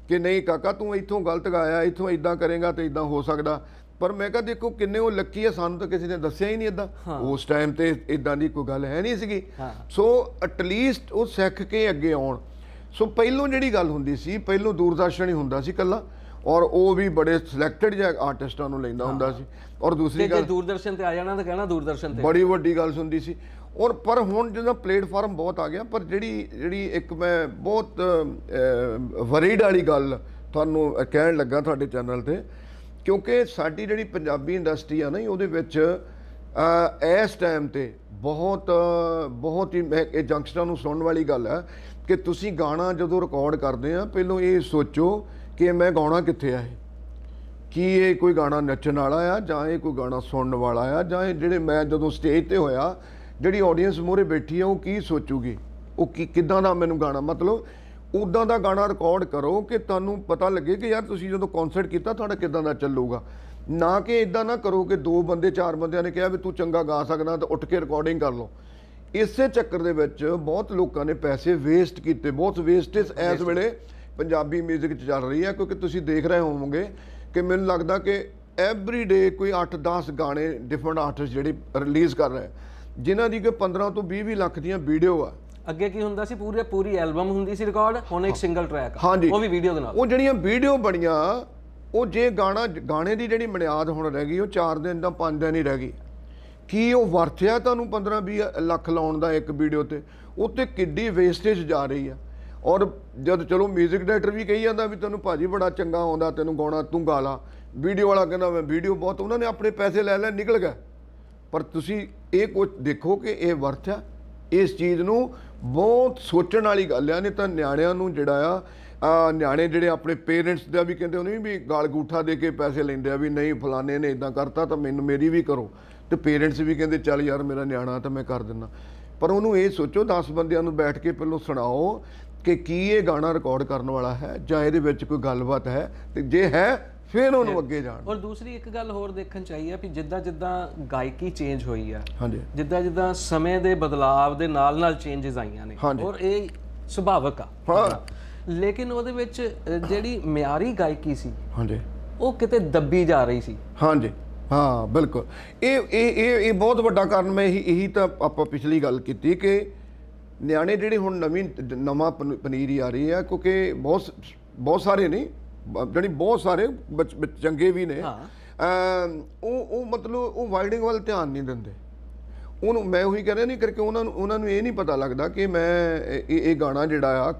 ਕਿ ਨਹੀਂ ਕਾਕਾ ਤੂੰ ਇੱਥੋਂ ਗਲਤ ਗਾਇਆ ਇੱਥੋਂ ਇਦਾਂ ਕਰੇਗਾ ਤੇ ਇਦਾਂ ਹੋ ਸਕਦਾ ਪਰ ਮੈਂ ਕਹਾਂ ਦੇਖੋ ਕਿੰਨੇ ਉਹ ਲੱਕੀ ਆ ਸਾਨੂੰ ਤਾਂ ਕਿਸੇ ਨੇ ਦੱਸਿਆ ਹੀ ਨਹੀਂ ਇਦਾਂ ਉਸ ਟਾਈਮ ਤੇ ਇਦਾਂ ਦੀ ਕੋਈ ਗੱਲ ਹੈ ਨਹੀਂ ਸੀਗੀ ਸੋ ਐਟਲੀਸਟ ਉਹ ਸਿੱਖ ਕੇ ਅੱਗੇ ਆਉਣ ਸੋ ਪਹਿਲੋਂ ਜਿਹੜੀ ਗੱਲ ਹੁੰਦੀ ਸੀ ਪਹਿਲੋਂ ਦੂਰਦਰਸ਼ਨ ਹੀ ਹੁੰਦਾ ਸੀ ਕੱਲਾ ਔਰ ਉਹ ਵੀ ਬੜੇ ਸਿਲੈਕਟਡ ਜਿਹਾ ਆਰਟਿਸਟਾਂ ਨੂੰ ਲੈਂਦਾ ਹੁੰਦਾ ਸੀ ਔਰ ਦੂਸਰੀ ਗੱਲ ਜੇ ਦੂਰਦਰਸ਼ਨ ਤੇ ਆ ਜਾਣਾ ਤਾਂ ਕਹਿਣਾ ਦੂਰਦਰਸ਼ਨ ਤੇ ਬੜੀ ਵੱਡੀ ਗੱਲ ਹੁੰਦੀ ਸੀ ਔਰ ਪਰ ਹੁਣ ਜਦੋਂ ਪਲੇਟਫਾਰਮ ਬਹੁਤ ਆ ਗਿਆ ਪਰ ਜਿਹੜੀ ਜਿਹੜੀ ਇੱਕ ਮੈਂ ਬਹੁਤ ਵਰੀਡ ਵਾਲੀ ਗੱਲ ਤੁਹਾਨੂੰ ਕਹਿਣ ਲੱਗਾ ਤੁਹਾਡੇ ਚੈਨਲ ਤੇ ਕਿਉਂਕਿ ਸਾਡੀ ਜਿਹੜੀ ਪੰਜਾਬੀ ਇੰਡਸਟਰੀ ਆ ਨਾ ਉਹਦੇ ਵਿੱਚ ਇਸ ਟਾਈਮ ਤੇ ਬਹੁਤ ਬਹੁਤ ਹੀ ਇਹ ਜੰਕਸ਼ਨਾਂ ਨੂੰ ਸੁਣਨ ਵਾਲੀ ਗੱਲ ਹੈ ਕਿ ਤੁਸੀਂ ਗਾਣਾ ਜਦੋਂ ਰਿਕਾਰਡ ਕਰਦੇ ਆ ਪਹਿਲਾਂ ਇਹ ਸੋਚੋ ਕਿ ਮੈਂ ਗਾਉਣਾ ਕਿੱਥੇ ਆ ਇਹ ਕੀ ਇਹ ਕੋਈ ਗਾਣਾ ਨੱਚਣ ਵਾਲਾ ਆ ਜਾਂ ਇਹ ਕੋਈ ਗਾਣਾ ਸੁਣਨ ਵਾਲਾ ਆ ਜਾਂ ਇਹ ਜਿਹੜੇ ਮੈਂ ਜਦੋਂ ਸਟੇਜ ਤੇ ਹੋਇਆ ਜਿਹੜੀ ਆਡੀਅנס ਮੂਹਰੇ ਬੈਠੀ ਆ ਉਹ ਕੀ ਸੋਚੂਗੀ ਉਹ ਕੀ ਕਿਦਾਂ ਦਾ ਮੈਨੂੰ ਗਾਣਾ ਮਤਲਬ ਉਦਾਂ ਦਾ ਗਾਣਾ ਰਿਕਾਰਡ ਕਰੋ ਕਿ ਤੁਹਾਨੂੰ ਪਤਾ ਲੱਗੇ ਕਿ ਯਾਰ ਤੁਸੀਂ ਜਦੋਂ ਕਨਸਰਟ ਕੀਤਾ ਤੁਹਾਡਾ ਕਿਦਾਂ ਦਾ ਚੱਲੂਗਾ ਨਾ ਕਿ ਇਦਾਂ ਨਾ ਕਰੋ ਕਿ ਦੋ ਬੰਦੇ ਚਾਰ ਬੰਦਿਆਂ ਨੇ ਕਿਹਾ ਵੀ ਤੂੰ ਚੰਗਾ ਗਾ ਸਕਦਾ ਤਾਂ ਉੱਠ ਕੇ ਰਿਕਾਰਡਿੰਗ ਕਰ ਲਓ ਇਸੇ ਚੱਕਰ ਦੇ ਵਿੱਚ ਬਹੁਤ ਲੋਕਾਂ ਨੇ ਪੈਸੇ ਵੇਸਟ ਕੀਤੇ ਬਹੁਤ ਵੇਸਟੇਜ ਇਸ ਵੇਲੇ ਪੰਜਾਬੀ 뮤직 ਚ ਚੱਲ ਰਹੀ ਹੈ ਕਿਉਂਕਿ ਤੁਸੀਂ ਦੇਖ ਰਹੇ ਹੋਵੋਗੇ ਕਿ ਮੈਨੂੰ ਲੱਗਦਾ ਕਿ ਐਵਰੀ ਡੇ ਕੋਈ 8-10 ਗਾਣੇ ਡਿਫਰੈਂਟ ਆਰਟਿਸਟ ਜਿਹੜੇ ਰਿਲੀਜ਼ ਕਰ ਰਹੇ ਜਿਨ੍ਹਾਂ ਦੀ ਕਿ 15 ਤੋਂ 20 20 ਲੱਖ ਦੀਆਂ ਵੀਡੀਓ ਆ ਅੱਗੇ ਕੀ ਹੁੰਦਾ ਸੀ ਪੂਰੀ ਪੂਰੀ ਐਲਬਮ ਹੁੰਦੀ ਸੀ ਰਿਕਾਰਡ ਹੁਣ ਇੱਕ ਸਿੰਗਲ ਟਰੈਕ ਉਹ ਵੀ ਵੀਡੀਓ ਦੇ ਨਾਲ ਉਹ ਜਿਹੜੀਆਂ ਵੀਡੀਓ ਬਣੀਆਂ ਉਹ ਜੇ ਗਾਣਾ ਗਾਣੇ ਦੀ ਜਿਹੜੀ ਮਨਿਆਦ ਹੁਣ ਰਹਿ ਗਈ ਉਹ 4 ਦਿਨ ਦਾ 5 ਦਿਨ ਹੀ ਰਹਿ ਗਈ ਕੀ ਉਹ ਵਰਤਿਆ ਤੁਹਾਨੂੰ 15 20 ਲੱਖ ਲਾਉਣ ਦਾ ਇੱਕ ਵੀਡੀਓ ਤੇ ਉੱਤੇ ਕਿੱਡੀ ਵੇਸਟੇਜ ਜਾ ਰਹੀ ਆ ਔਰ ਜਦ ਚਲੋ 뮤직 ਡਾਇਰੈਕਟਰ ਵੀ ਕਹੀ ਜਾਂਦਾ ਵੀ ਤੈਨੂੰ ਭਾਜੀ ਬੜਾ ਚੰਗਾ ਆਉਂਦਾ ਤੈਨੂੰ ਗਾਉਣਾ ਤੂੰ ਗਾ ਲਾ ਵੀਡੀਓ ਵਾਲਾ ਕਹਿੰਦਾ ਮੈਂ ਵੀਡੀਓ ਬਹੁਤ ਉਹਨਾਂ ਨੇ ਆਪਣੇ ਪੈਸੇ ਲੈ ਲੈ ਨਿਕਲ ਗਿਆ ਪਰ ਤੁਸੀਂ ਇਹ ਕੁਝ ਦੇਖੋ ਕਿ ਇਹ ਵਰਥ ਆ ਇਸ ਚੀਜ਼ ਨੂੰ ਬਹੁਤ ਸੋਚਣ ਵਾਲੀ ਗੱਲ ਆ ਨਹੀਂ ਤਾਂ ਨਿਆਣਿਆਂ ਨੂੰ ਜਿਹੜਾ ਆ ਨਿਆਣੇ ਜਿਹੜੇ ਆਪਣੇ ਪੇਰੈਂਟਸ ਦਾ ਵੀ ਕਹਿੰਦੇ ਨਹੀਂ ਵੀ ਗਾਲ ਗੂਠਾ ਦੇ ਕੇ ਪੈਸੇ ਲੈਂਦੇ ਆ ਵੀ ਨਹੀਂ ਫਲਾਣੇ ਨੇ ਇਦਾਂ ਕਰਤਾ ਤਾਂ ਮੈਨੂੰ ਮੇਰੀ ਵੀ ਕਰੋ ਤੇ ਪੇਰੈਂਟਸ ਵੀ ਕਹਿੰਦੇ ਚੱਲ ਯਾਰ ਮੇਰਾ ਨਿਆਣਾ ਤਾਂ ਮੈਂ ਕਰ ਦਿੰਨਾ ਪਰ ਉਹਨੂੰ ਇਹ ਸੋਚੋ 10 ਬੰਦਿਆਂ ਨੂੰ ਬੈਠ ਕੇ ਪਹਿਲਾਂ ਸੁਣਾਓ ਕਿ ਕੀ ਇਹ ਗਾਣਾ ਰਿਕਾਰਡ ਕਰਨ ਵਾਲਾ ਹੈ ਜਾਂ ਇਹਦੇ ਵਿੱਚ ਕੋਈ ਗੱਲਬਾਤ ਹੈ ਤੇ ਜੇ ਹੈ ਫਿਰ ਉਹਨੂੰ ਅੱਗੇ ਜਾਣ ਔਰ ਦੂਸਰੀ ਇੱਕ ਗੱਲ ਹੋਰ ਦੇਖਣ ਚਾਹੀਏ ਆ ਕਿ ਜਿੱਦਾਂ ਜਿੱਦਾਂ ਗਾਇਕੀ ਚੇਂਜ ਹੋਈ ਆ ਹਾਂਜੀ ਜਿੱਦਾਂ ਜਿੱਦਾਂ ਸਮੇਂ ਦੇ ਬਦਲਾਅ ਦੇ ਨਾਲ ਨਾਲ ਚੇਂਜਸ ਆਈਆਂ ਨੇ ਔਰ ਇਹ ਸੁਭਾਵਕ ਆ ਹਾਂ ਲੇਕਿਨ ਉਹਦੇ ਵਿੱਚ ਜਿਹੜੀ ਮਿਆਰੀ ਗਾਇਕੀ ਸੀ ਹਾਂਜੀ ਉਹ ਕਿਤੇ ਦੱਬੀ ਜਾ ਰਹੀ ਸੀ ਹਾਂਜੀ ਹਾਂ ਬਿਲਕੁਲ ਇਹ ਇਹ ਇਹ ਇਹ ਬਹੁਤ ਵੱਡਾ ਕਾਰਨ ਮੈਂ ਇਹੀ ਇਹੀ ਤਾਂ ਆਪਾਂ ਪਿਛਲੀ ਗੱਲ ਕੀਤੀ ਕਿ ਨਿਆਣੇ ਜਿਹੜੇ ਹੁਣ ਨਵੀਂ ਨਵਾਂ ਪਨੀਰੀ ਆ ਰਹੀ ਹੈ ਕਿਉਂਕਿ ਬਹੁਤ ਬਹੁਤ ਸਾਰੇ ਨਹੀਂ ਜਿਹੜੀ ਬਹੁਤ ਸਾਰੇ ਚੰਗੇ ਵੀ ਨੇ ਉਹ ਉਹ ਮਤਲਬ ਉਹ ਵਾਈਡਿੰਗ ਵੱਲ ਧਿਆਨ ਨਹੀਂ ਦਿੰਦੇ ਉਹਨੂੰ ਮੈਂ ਉਹੀ ਕਹ ਰਿਹਾ ਨਹੀਂ ਕਰਕੇ ਉਹਨਾਂ ਨੂੰ ਉਹਨਾਂ ਨੂੰ ਇਹ ਨਹੀਂ ਪਤਾ ਲੱਗਦਾ ਕਿ ਮੈਂ ਇਹ ਇਹ ਗਾਣਾ ਜਿਹੜਾ ਆ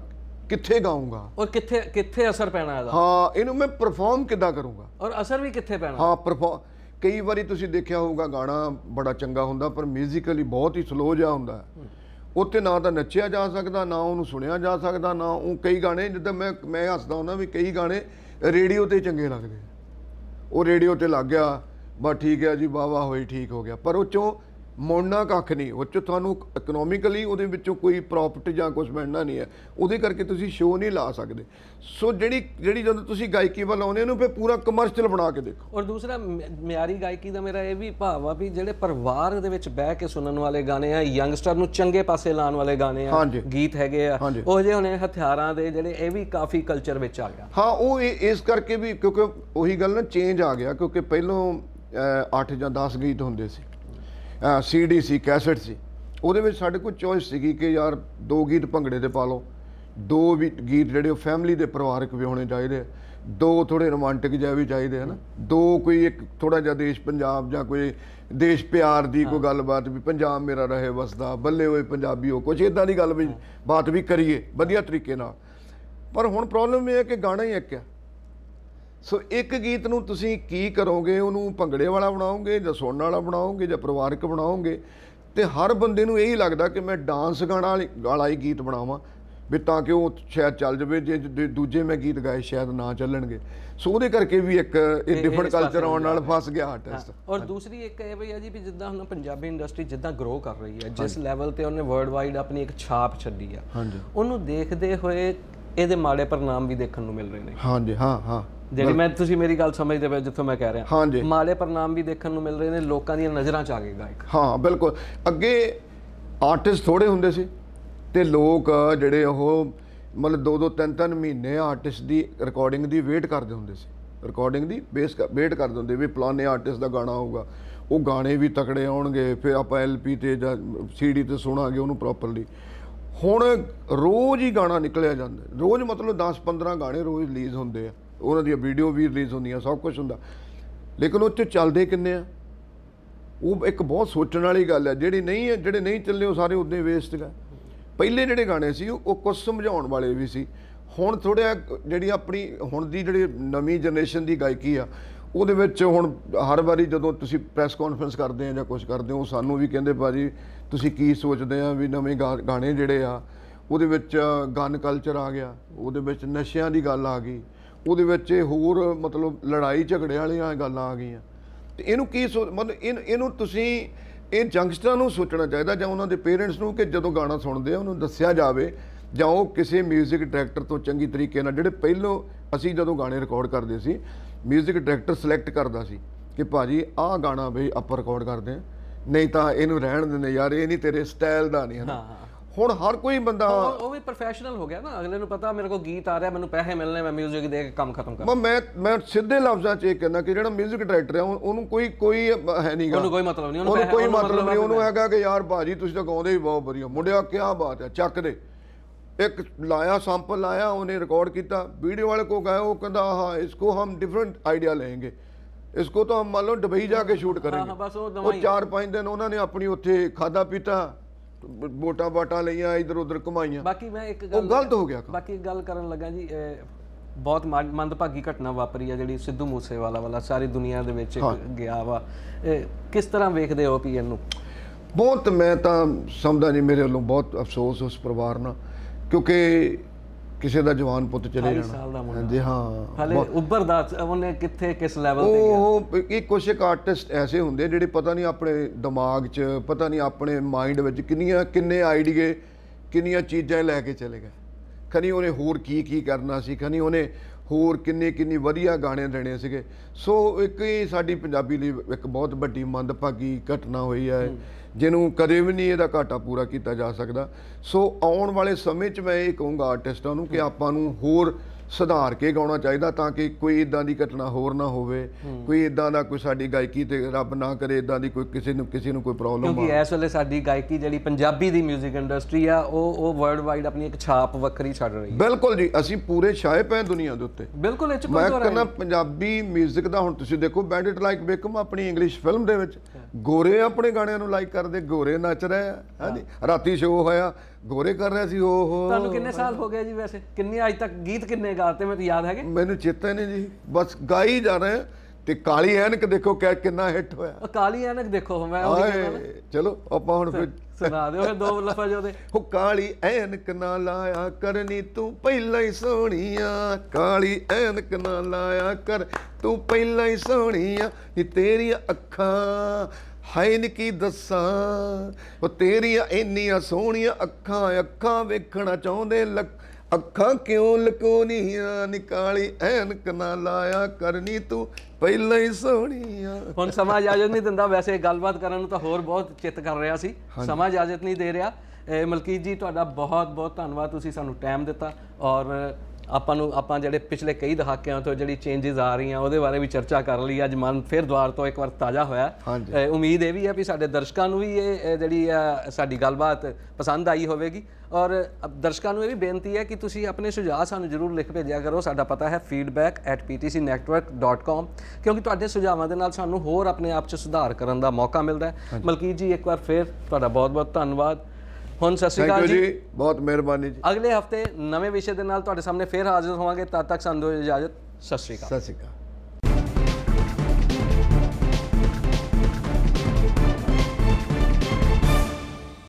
ਕਿੱਥੇ ਗਾਉਂਗਾ ਔਰ ਕਿੱਥੇ ਕਿੱਥੇ ਅਸਰ ਪੈਣਾ ਇਹਦਾ ਹਾਂ ਇਹਨੂੰ ਮੈਂ ਪਰਫਾਰਮ ਕਿੱਦਾਂ ਕਰੂੰਗਾ ਔਰ ਅਸਰ ਵੀ ਕਿੱਥੇ ਪੈਣਾ ਹਾਂ ਪਰਫਾਰਮ ਕਈ ਵਾਰੀ ਤੁਸੀਂ ਦੇਖਿਆ ਹੋਊਗਾ ਗਾਣਾ ਬੜਾ ਚੰਗਾ ਹੁੰਦਾ ਪਰ 뮤지컬ੀ ਬਹੁਤ ਹੀ ਸਲੋ ਜਾ ਹੁੰਦਾ ਉੱਥੇ ਨਾ ਤਾਂ ਨੱਚਿਆ ਜਾ ਸਕਦਾ ਨਾ ਉਹਨੂੰ ਸੁਣਿਆ ਜਾ ਸਕਦਾ ਨਾ ਉਹ ਕਈ ਗਾਣੇ ਜਿੱਦਾਂ ਮੈਂ ਮੈਂ ਹੱਸਦਾ ਹੁੰਦਾ ਵੀ ਕਈ ਗਾਣੇ ਰੇਡੀਓ ਤੇ ਚੰਗੇ ਲੱਗਦੇ ਉਹ ਰੇਡੀਓ ਤੇ ਲੱਗ ਗਿਆ ਬਸ ਠੀਕ ਹੈ ਜੀ ਵਾਵਾ ਹੋਈ ਠੀਕ ਹੋ ਗਿਆ ਪਰ ਉਹ ਚੋਂ ਮੋੜਨਾ ਕੱਖ ਨਹੀਂ ਉਹ ਚ ਤੁਹਾਨੂੰ ਇਕਨੋਮਿਕਲੀ ਉਹਦੇ ਵਿੱਚੋਂ ਕੋਈ ਪ੍ਰੋਪਰਟੀ ਜਾਂ ਕੁਝ ਮਿਲਣਾ ਨਹੀਂ ਹੈ ਉਹਦੇ ਕਰਕੇ ਤੁਸੀਂ ਸ਼ੋ ਨਹੀਂ ਲਾ ਸਕਦੇ ਸੋ ਜਿਹੜੀ ਜਿਹੜੀ ਜਦੋਂ ਤੁਸੀਂ ਗਾਇਕੀ ਵੱਲ ਆਉਂਦੇ ਉਹਨੂੰ ਫਿਰ ਪੂਰਾ ਕਮਰਸ਼ੀਅਲ ਬਣਾ ਕੇ ਦੇਖੋ ਔਰ ਦੂਸਰਾ ਮਿਆਰੀ ਗਾਇਕੀ ਦਾ ਮੇਰਾ ਇਹ ਵੀ ਭਾਵ ਆ ਵੀ ਜਿਹੜੇ ਪਰਿਵਾਰ ਦੇ ਵਿੱਚ ਬਹਿ ਕੇ ਸੁਣਨ ਵਾਲੇ ਗਾਣੇ ਆ ਯੰਗਸਟਰ ਨੂੰ ਚੰਗੇ ਪਾਸੇ ਲਾਉਣ ਵਾਲੇ ਗਾਣੇ ਆ ਗੀਤ ਹੈਗੇ ਆ ਉਹ ਜੇ ਹੁਣੇ ਹਥਿਆਰਾਂ ਦੇ ਜਿਹੜੇ ਇਹ ਵੀ ਕਾਫੀ ਕਲਚਰ ਵਿੱਚ ਆ ਗਿਆ ਹਾਂ ਉਹ ਇਸ ਕਰਕੇ ਵੀ ਕਿਉਂਕਿ ਉਹੀ ਗੱਲ ਨਾ ਚੇਂਜ ਆ ਗਿਆ ਕਿਉਂਕਿ ਪਹਿਲਾਂ 8 ਜਾਂ 10 ਗੀਤ ਹੁੰਦੇ ਸੀ ਸੀਡੀ ਸੀ ਕੈਸਟ ਸੀ ਉਹਦੇ ਵਿੱਚ ਸਾਡੇ ਕੋਲ ਚੋਇਸ ਸੀਗੀ ਕਿ ਯਾਰ ਦੋ ਗੀਤ ਭੰਗੜੇ ਦੇ ਪਾ ਲਓ ਦੋ ਵੀ ਗੀਤ ਜਿਹੜੇ ਉਹ ਫੈਮਿਲੀ ਦੇ ਪਰਿਵਾਰਕ ਵੀ ਹੋਣੇ ਚਾਹੀਦੇ ਦੋ ਥੋੜੇ ਰੋਮਾਂਟਿਕ ਜਿਹਾ ਵੀ ਚਾਹੀਦੇ ਹਨ ਦੋ ਕੋਈ ਇੱਕ ਥੋੜਾ ਜਿਹਾ ਦੇਸ਼ ਪੰਜਾਬ ਜਾਂ ਕੋਈ ਦੇਸ਼ ਪਿਆਰ ਦੀ ਕੋਈ ਗੱਲਬਾਤ ਵੀ ਪੰਜਾਬ ਮੇਰਾ ਰਹੇ ਵਸਦਾ ਬੱਲੇ ਹੋਏ ਪੰਜਾਬੀ ਹੋ ਕੁਝ ਇਦਾਂ ਦੀ ਗੱਲ ਵੀ ਬਾਤ ਵੀ ਕਰੀਏ ਵਧੀਆ ਤਰੀਕੇ ਨਾਲ ਪਰ ਹੁਣ ਪ੍ਰੋਬਲਮ ਇਹ ਹੈ ਕਿ ਗਾਣਾ ਹੀ ਇੱਕ ਹੈ ਸੋ ਇੱਕ ਗੀਤ ਨੂੰ ਤੁਸੀਂ ਕੀ ਕਰੋਗੇ ਉਹਨੂੰ ਭੰਗੜੇ ਵਾਲਾ ਬਣਾਓਗੇ ਜਾਂ ਸੁਣਨ ਵਾਲਾ ਬਣਾਓਗੇ ਜਾਂ ਪਰਿਵਾਰਕ ਬਣਾਓਗੇ ਤੇ ਹਰ ਬੰਦੇ ਨੂੰ ਇਹੀ ਲੱਗਦਾ ਕਿ ਮੈਂ ਡਾਂਸ ਗਾਣਾ ਵਾਲਾ ਹੀ ਗੀਤ ਬਣਾਵਾਂ ਵੀ ਤਾਂ ਕਿ ਉਹ ਸ਼ਾਇਦ ਚੱਲ ਜਵੇ ਜੇ ਦੂਜੇ ਮੈਂ ਗੀਤ ਗਾਏ ਸ਼ਾਇਦ ਨਾ ਚੱਲਣਗੇ ਸੋ ਉਹਦੇ ਕਰਕੇ ਵੀ ਇੱਕ ਇਹ ਡਿਫਰੈਂਟ ਕਲਚਰ ਆਉਣ ਨਾਲ ਫਸ ਗਿਆ ਆਰਟਿਸਟ ਔਰ ਦੂਸਰੀ ਇੱਕ ਇਹ ਵੀ ਆ ਜੀ ਵੀ ਜਿੱਦਾਂ ਹੁਣ ਪੰਜਾਬੀ ਇੰਡਸਟਰੀ ਜਿੱਦਾਂ ਗਰੋ ਕਰ ਰਹੀ ਹੈ ਜਿਸ ਲੈਵਲ ਤੇ ਉਹਨੇ ਵਰਲਡ ਵਾਈਡ ਆਪਣੀ ਇੱਕ ਛਾਪ ਛੱਡੀ ਆ ਉਹਨੂੰ ਦੇਖਦੇ ਹੋਏ ਇਹਦੇ ਮਾੜੇ ਪਰਨਾਮ ਵੀ ਦੇਖਣ ਨੂੰ ਮਿਲ ਰਹੇ ਨੇ ਹਾਂਜੀ ਹਾਂ ਹਾਂ ਜਿਹੜੀ ਮੈਂ ਤੁਸੀਂ ਮੇਰੀ ਗੱਲ ਸਮਝਦੇ ਪਏ ਜਿੱਥੋਂ ਮੈਂ ਕਹਿ ਰਿਹਾ ਹਾਂ ਮਾਲੇ ਪਰਨਾਮ ਵੀ ਦੇਖਣ ਨੂੰ ਮਿਲ ਰਹੇ ਨੇ ਲੋਕਾਂ ਦੀਆਂ ਨਜ਼ਰਾਂ ਚ ਆ ਗਏ ਗਾਇਕ ਹਾਂ ਬਿਲਕੁਲ ਅੱਗੇ ਆਰਟਿਸਟ ਥੋੜੇ ਹੁੰਦੇ ਸੀ ਤੇ ਲੋਕ ਜਿਹੜੇ ਉਹ ਮਤਲਬ ਦੋ ਦੋ ਤਿੰਨ ਤਿੰਨ ਮਹੀਨੇ ਆਰਟਿਸਟ ਦੀ ਰਿਕਾਰਡਿੰਗ ਦੀ ਵੇਟ ਕਰਦੇ ਹੁੰਦੇ ਸੀ ਰਿਕਾਰਡਿੰਗ ਦੀ ਬੇਸ ਵੇਟ ਕਰਦੇ ਹੁੰਦੇ ਵੀ ਪਲਾਨੇ ਆਰਟਿਸਟ ਦਾ ਗਾਣਾ ਹੋਊਗਾ ਉਹ ਗਾਣੇ ਵੀ ਤਕੜੇ ਆਉਣਗੇ ਫਿਰ ਆਪਾਂ ਐਲਪੀ ਤੇ ਜਾਂ ਸੀਡੀ ਤੇ ਸੁਣਾਂਗੇ ਉਹਨੂੰ ਪ੍ਰੋਪਰਲੀ ਹੁਣ ਰੋਜ਼ ਹੀ ਗਾਣਾ ਨਿਕਲਿਆ ਜਾਂਦਾ ਰੋਜ਼ ਮਤਲਬ 10 15 ਗਾਣੇ ਰੋਜ਼ ਰਿਲੀਜ਼ ਹੁੰਦੇ ਆ ਉਹਨਾਂ ਦੀਆਂ ਵੀਡੀਓ ਵੀ ਰਿਲੀਜ਼ ਹੁੰਦੀਆਂ ਸਭ ਕੁਝ ਹੁੰਦਾ ਲੇਕਿਨ ਉਹ ਚ ਚੱਲਦੇ ਕਿੰਨੇ ਆ ਉਹ ਇੱਕ ਬਹੁਤ ਸੋਚਣ ਵਾਲੀ ਗੱਲ ਹੈ ਜਿਹੜੀ ਨਹੀਂ ਹੈ ਜਿਹੜੇ ਨਹੀਂ ਚੱਲਦੇ ਉਹ ਸਾਰੇ ਉਦੋਂ ਵੇਸਟ ਗਏ ਪਹਿਲੇ ਜਿਹੜੇ ਗਾਣੇ ਸੀ ਉਹ ਕੁਝ ਸਮਝਾਉਣ ਵਾਲੇ ਵੀ ਸੀ ਹੁਣ ਥੋੜਿਆ ਜਿਹੜੀ ਆਪਣੀ ਹੁਣ ਦੀ ਜਿਹੜੀ ਨਵੀਂ ਜਨਰੇਸ਼ਨ ਦੀ ਗਾਇਕੀ ਆ ਉਹਦੇ ਵਿੱਚ ਹੁਣ ਹਰ ਵਾਰੀ ਜਦੋਂ ਤੁਸੀਂ ਪ੍ਰੈਸ ਕਾਨਫਰੰਸ ਕਰਦੇ ਆ ਜਾਂ ਕੁਝ ਕਰਦੇ ਹੋ ਸਾਨੂੰ ਵੀ ਕਹਿੰਦੇ ਭਾਜੀ ਤੁਸੀਂ ਕੀ ਸੋਚਦੇ ਆ ਵੀ ਨਵੇਂ ਗਾਣੇ ਜਿਹੜੇ ਆ ਉਹਦੇ ਵਿੱਚ ਗਨ ਕਲਚਰ ਆ ਗਿਆ ਉਹਦੇ ਵਿੱਚ ਨਸ਼ਿਆਂ ਦੀ ਗੱਲ ਆ ਗਈ ਉਹਦੇ ਵਿੱਚ ਇਹ ਹੋਰ ਮਤਲਬ ਲੜਾਈ ਝਗੜੇ ਵਾਲੀਆਂ ਗੱਲਾਂ ਆ ਗਈਆਂ ਤੇ ਇਹਨੂੰ ਕੀ ਮਤਲਬ ਇਹਨੂੰ ਤੁਸੀਂ ਇਹ ਜੰਗਸਟਰਾਂ ਨੂੰ ਸੋਚਣਾ ਚਾਹੀਦਾ ਜਾਂ ਉਹਨਾਂ ਦੇ ਪੇਰੈਂਟਸ ਨੂੰ ਕਿ ਜਦੋਂ ਗਾਣਾ ਸੁਣਦੇ ਆ ਉਹਨੂੰ ਦੱਸਿਆ ਜਾਵੇ ਜਾਂ ਉਹ ਕਿਸੇ 뮤직 ਡਾਇਰੈਕਟਰ ਤੋਂ ਚੰਗੀ ਤਰੀਕੇ ਨਾਲ ਜਿਹੜੇ ਪਹਿਲਾਂ ਅਸੀਂ ਜਦੋਂ ਗਾਣੇ ਰਿਕਾਰਡ ਕਰਦੇ ਸੀ 뮤직 ਡਾਇਰੈਕਟਰ ਸਿਲੈਕਟ ਕਰਦਾ ਸੀ ਕਿ ਭਾਜੀ ਆਹ ਗਾਣਾ ਬਈ ਅਪਰ ਰਿਕਾਰਡ ਕਰਦੇ ਆ ਨਹੀਂ ਤਾਂ ਇਹਨੂੰ ਰਹਿਣ ਦਿੰਦੇ ਯਾਰ ਇਹ ਨਹੀਂ ਤੇਰੇ ਸਟਾਈਲ ਦਾ ਨਹੀਂ ਹਨਾ ਹੁਣ ਹਰ ਕੋਈ ਬੰਦਾ ਉਹ ਵੀ ਪ੍ਰੋਫੈਸ਼ਨਲ ਹੋ ਗਿਆ ਨਾ ਅਗਲੇ ਨੂੰ ਪਤਾ ਮੇਰੇ ਕੋ ਗੀਤ ਆ ਰਿਹਾ ਮੈਨੂੰ ਪੈਸੇ ਮਿਲਨੇ ਮੈਂ 뮤직 ਦੇ ਕੇ ਕੰਮ ਖਤਮ ਕਰਾਂ ਮੈਂ ਮੈਂ ਸਿੱਧੇ ਲਫ਼ਜ਼ਾਂ 'ਚ ਇਹ ਕਹਿੰਦਾ ਕਿ ਜਿਹੜਾ 뮤직 ਡਾਇਰੈਕਟਰ ਆ ਉਹਨੂੰ ਕੋਈ ਕੋਈ ਹੈ ਨਹੀਂਗਾ ਉਹਨੂੰ ਕੋਈ ਮਤਲਬ ਨਹੀਂ ਉਹਨੂੰ ਕੋਈ ਮਤਲਬ ਨਹੀਂ ਉਹਨੂੰ ਹੈਗਾ ਕਿ ਯਾਰ ਬਾਜੀ ਤੁਸੀਂ ਤਾਂ ਗਾਉਂਦੇ ਹੀ ਬਹੁਤ ਵਧੀਆ ਮੁੰਡਿਆ ਕੀ ਬਾਤ ਹੈ ਚੱਕ ਦੇ ਇੱਕ ਲਾਇਆ ਸੈਂਪਲ ਲਾਇਆ ਉਹਨੇ ਰਿਕਾਰਡ ਕੀਤਾ ਵੀਡੀਓ ਵਾਲੇ ਕੋ ਗਏ ਉਹ ਕਹਿੰਦਾ ਹਾਂ ਇਸ ਕੋ ਹਮ ਡਿਫਰੈਂਟ ਆਈਡੀਆ ਲਏਗੇ ਕੋ ਤਾਂ ਹਮ ਮੰਨ ਲਓ ਦੁਬਈ ਜਾ ਕੇ ਸ਼ੂਟ ਕਰਾਂਗੇ ਉਹ 4-5 ਦਿਨ ਉਹਨਾਂ ਨੇ ਆਪਣੀ ਉੱਥੇ ਖਾਦਾ ਪੀਤਾ ਵੋਟਾਂ ਵਾਟਾਂ ਲਈਆਂ ਇਧਰ ਉਧਰ ਕਮਾਈਆਂ ਬਾਕੀ ਮੈਂ ਇੱਕ ਗੱਲ ਉਹ ਗਲਤ ਹੋ ਗਿਆ ਬਾਕੀ ਗੱਲ ਕਰਨ ਲੱਗਾ ਜੀ ਬਹੁਤ ਮੰਦਭਾਗੀ ਘਟਨਾ ਵਾਪਰੀ ਆ ਜਿਹੜੀ ਸਿੱਧੂ ਮੂਸੇਵਾਲਾ ਵਾਲਾ ਸਾਰੀ ਦੁਨੀਆ ਦੇ ਵਿੱਚ ਗਿਆ ਵਾ ਕਿਸ ਤਰ੍ਹਾਂ ਵੇਖਦੇ ਹੋ ਪੀਐਨ ਨੂੰ ਬਹੁਤ ਮੈਂ ਤਾਂ ਸਮਝਦਾ ਨਹੀਂ ਮੇਰੇ ਵੱਲੋਂ ਬਹੁਤ ਅਫਸੋਸ ਉਸ ਪਰਿਵਾਰ ਨਾਲ ਕਿਉਂਕਿ ਕਿਸੇ ਦਾ ਜਵਾਨ ਪੁੱਤ ਚਲੇ ਜਾਣਾ ਹਾਂਜੀ ਹਾਂ ਹਲੇ ਉੱਭਰਦਾ ਉਹਨੇ ਕਿੱਥੇ ਕਿਸ ਲੈਵਲ ਤੇ ਗਿਆ ਉਹ ਇਹ ਕੁਝ ਇੱਕ ਆਰਟਿਸਟ ਐਸੇ ਹੁੰਦੇ ਜਿਹੜੇ ਪਤਾ ਨਹੀਂ ਆਪਣੇ ਦਿਮਾਗ 'ਚ ਪਤਾ ਨਹੀਂ ਆਪਣੇ ਮਾਈਂਡ ਵਿੱਚ ਕਿੰਨੀਆਂ ਕਿੰਨੇ ਆਈਡੀਏ ਕਿੰਨੀਆਂ ਚੀਜ਼ਾਂ ਲੈ ਕੇ ਚਲੇ ਗਏ ਖਨੀ ਉਹਨੇ ਹੋਰ ਕੀ ਕੀ ਕਰਨਾ ਸੀ ਖਨੀ ਉਹਨੇ ਹੋਰ ਕਿੰਨੇ ਕਿੰਨੀ ਵਧੀਆ ਗਾਣੇ ਦੇਣੇ ਸੀਗੇ ਸੋ ਇੱਕ ਹੀ ਸਾਡੀ ਪੰਜਾਬੀ ਲਈ ਇੱਕ ਬਹੁਤ ਵੱਡੀ ਮੰਦਭਾਗੀ ਘਟਨਾ ਹੋਈ ਹੈ ਜਿਹਨੂੰ ਕਦੇ ਵੀ ਨਹੀਂ ਇਹਦਾ ਘਾਟਾ ਪੂਰਾ ਕੀਤਾ ਜਾ ਸਕਦਾ ਸੋ ਆਉਣ ਵਾਲੇ ਸਮੇਂ 'ਚ ਮੈਂ ਇਹ ਕਹੂੰਗਾ ਆਰਟਿਸਟਾਂ ਨੂੰ ਕਿ ਆਪਾਂ ਨੂੰ ਹੋਰ ਸੁਧਾਰ ਕੇ ਗਾਉਣਾ ਚਾਹੀਦਾ ਤਾਂ ਕਿ ਕੋਈ ਇਦਾਂ ਦੀ ਘਟਨਾ ਹੋਰ ਨਾ ਹੋਵੇ ਕੋਈ ਇਦਾਂ ਦਾ ਕੋਈ ਸਾਡੀ ਗਾਇਕੀ ਤੇ ਰੱਬ ਨਾ ਕਰੇ ਇਦਾਂ ਦੀ ਕੋਈ ਕਿਸੇ ਨੂੰ ਕਿਸੇ ਨੂੰ ਕੋਈ ਪ੍ਰੋਬਲਮ ਆ ਕਿਉਂਕਿ ਇਸ ਵੇਲੇ ਸਾਡੀ ਗਾਇਕੀ ਜਿਹੜੀ ਪੰਜਾਬੀ ਦੀ 뮤직 ਇੰਡਸਟਰੀ ਆ ਉਹ ਉਹ ਵਰਲਡ ਵਾਈਡ ਆਪਣੀ ਇੱਕ ਛਾਪ ਵੱਖਰੀ ਛੱਡ ਰਹੀ ਹੈ ਬਿਲਕੁਲ ਜੀ ਅਸੀਂ ਪੂਰੇ ਛਾਏ ਪਏ ਦੁਨੀਆ ਦੇ ਉੱਤੇ ਬਿਲਕੁਲ ਇਹ ਚ ਕੋਈ ਮੈਂ ਕਹਿੰਦਾ ਪੰਜਾਬੀ 뮤직 ਦਾ ਹੁਣ ਤੁਸੀਂ ਦੇਖੋ ਬੈਂਡਿਟ ਲਾਈਕ ਬੇਕਮ ਆਪਣੀ ਇੰਗਲਿਸ਼ ਫਿਲਮ ਦੇ ਵਿੱਚ ਗੋਰੇ ਆਪਣੇ ਗਾਣਿਆਂ ਨੂੰ ਲਾਈਕ ਕਰਦੇ ਗੋਰੇ ਨੱਚ ਰਹੇ ਆ ਹਾਂਜੀ ਰਾਤੀ ਸ਼ੋਅ ਹੋਇਆ ਗੋਰੇ ਕਰ ਰਿਹਾ ਸੀ ਉਹ ਤੁਹਾਨੂੰ ਕਿੰਨੇ ਸਾਲ ਹੋ ਗਏ ਜੀ ਵੈਸੇ ਕਿੰਨੇ ਅਜ ਤੱਕ ਗੀਤ ਕਿੰਨੇ ਗਾਤੇ ਮੈਨੂੰ ਯਾਦ ਹੈਗੇ ਮੈਨੂੰ ਚੇਤਾ ਨਹੀਂ ਜੀ ਬਸ ਗਾਈ ਜਾ ਰਹੇ ਤੇ ਕਾਲੀ ਐਨਕ ਦੇਖੋ ਕਿੰਨਾ ਹਿੱਟ ਹੋਇਆ ਉਹ ਕਾਲੀ ਐਨਕ ਦੇਖੋ ਮੈਂ ਚਲੋ ਆਪਾਂ ਹੁਣ ਫਿਰ ਸੁਣਾ ਦਿਓ ਫਿਰ ਦੋ ਲਫ਼ਜ਼ ਉਹਦੇ ਉਹ ਕਾਲੀ ਐਨਕ ਨਾ ਲਾਇਆ ਕਰਨੀ ਤੂੰ ਪਹਿਲਾਂ ਹੀ ਸੋਹਣੀਆ ਕਾਲੀ ਐਨਕ ਨਾ ਲਾਇਆ ਕਰ ਤੂੰ ਪਹਿਲਾਂ ਹੀ ਸੋਹਣੀਆ ਤੇਰੀਆਂ ਅੱਖਾਂ ਹਾਇਨ ਕੀ ਦੱਸਾਂ ਉਹ ਤੇਰੀਆਂ ਇੰਨੀਆਂ ਸੋਹਣੀਆਂ ਅੱਖਾਂ ਅੱਖਾਂ ਵੇਖਣਾ ਚਾਹੁੰਦੇ ਅੱਖਾਂ ਕਿਉਂ ਲਕੋਨੀਆਂ ਨਿਕਾਲੀ ਐਨਕ ਨਾ ਲਾਇਆ ਕਰਨੀ ਤੂੰ ਪਹਿਲਾਂ ਹੀ ਸੋਹਣੀਆਂ ਹੁਣ ਸਮਾਂ ਇਜਾਜ਼ਤ ਨਹੀਂ ਦਿੰਦਾ ਵੈਸੇ ਗੱਲਬਾਤ ਕਰਨ ਨੂੰ ਤਾਂ ਹੋਰ ਬਹੁਤ ਚਿੱਤ ਕਰ ਰਿਹਾ ਸੀ ਸਮਾਂ ਇਜਾਜ਼ਤ ਨਹੀਂ ਦੇ ਰਿਹਾ ਮਲਕੀਤ ਜੀ ਤੁਹਾਡਾ ਬਹੁਤ ਬਹੁਤ ਧੰਨਵਾਦ ਤੁਸੀਂ ਸਾਨੂੰ ਟਾਈਮ ਦਿੱਤਾ ਔਰ ਆਪਾਂ ਨੂੰ ਆਪਾਂ ਜਿਹੜੇ ਪਿਛਲੇ ਕਈ ਦਹਾਕਿਆਂ ਤੋਂ ਜਿਹੜੀ ਚੇਂਜਸ ਆ ਰਹੀਆਂ ਉਹਦੇ ਬਾਰੇ ਵੀ ਚਰਚਾ ਕਰ ਲਈ ਅੱਜ ਮਨ ਫਿਰ ਦੁਆਰ ਤੋਂ ਇੱਕ ਵਾਰ ਤਾਜ਼ਾ ਹੋਇਆ ਉਮੀਦ ਇਹ ਵੀ ਹੈ ਵੀ ਸਾਡੇ ਦਰਸ਼ਕਾਂ ਨੂੰ ਵੀ ਇਹ ਜਿਹੜੀ ਸਾਡੀ ਗੱਲਬਾਤ ਪਸੰਦ ਆਈ ਹੋਵੇਗੀ ਔਰ ਦਰਸ਼ਕਾਂ ਨੂੰ ਇਹ ਵੀ ਬੇਨਤੀ ਹੈ ਕਿ ਤੁਸੀਂ ਆਪਣੇ ਸੁਝਾਅ ਸਾਨੂੰ ਜ਼ਰੂਰ ਲਿਖ ਭੇਜਿਆ ਕਰੋ ਸਾਡਾ ਪਤਾ ਹੈ feedback@ptcnetwork.com ਕਿਉਂਕਿ ਤੁਹਾਡੇ ਸੁਝਾਵਾਂ ਦੇ ਨਾਲ ਸਾਨੂੰ ਹੋਰ ਆਪਣੇ ਆਪ 'ਚ ਸੁਧਾਰ ਕਰਨ ਦਾ ਮੌਕਾ ਮਿਲਦਾ ਹੈ ਮਲਕੀਤ ਜੀ ਇੱਕ ਵਾਰ ਫਿਰ ਤੁਹਾਡਾ ਬਹੁਤ-ਬਹੁਤ ਧੰਨਵਾਦ ਹੁਣ ਸਤਿ ਸ਼੍ਰੀ ਅਕਾਲ ਜੀ ਬਹੁਤ ਮਿਹਰਬਾਨੀ ਜੀ ਅਗਲੇ ਹਫਤੇ ਨਵੇਂ ਵਿਸ਼ੇ ਦੇ ਨਾਲ ਤੁਹਾਡੇ ਸਾਹਮਣੇ ਫੇਰ ਹਾਜ਼ਰ ਹੋਵਾਂਗੇ ਤਦ ਤੱਕ ਸਾਨੂੰ ਇਜਾਜ਼ਤ ਸਤਿ ਸ਼੍ਰੀ ਅਕਾਲ ਸਤਿ ਸ਼੍ਰੀ ਅਕਾਲ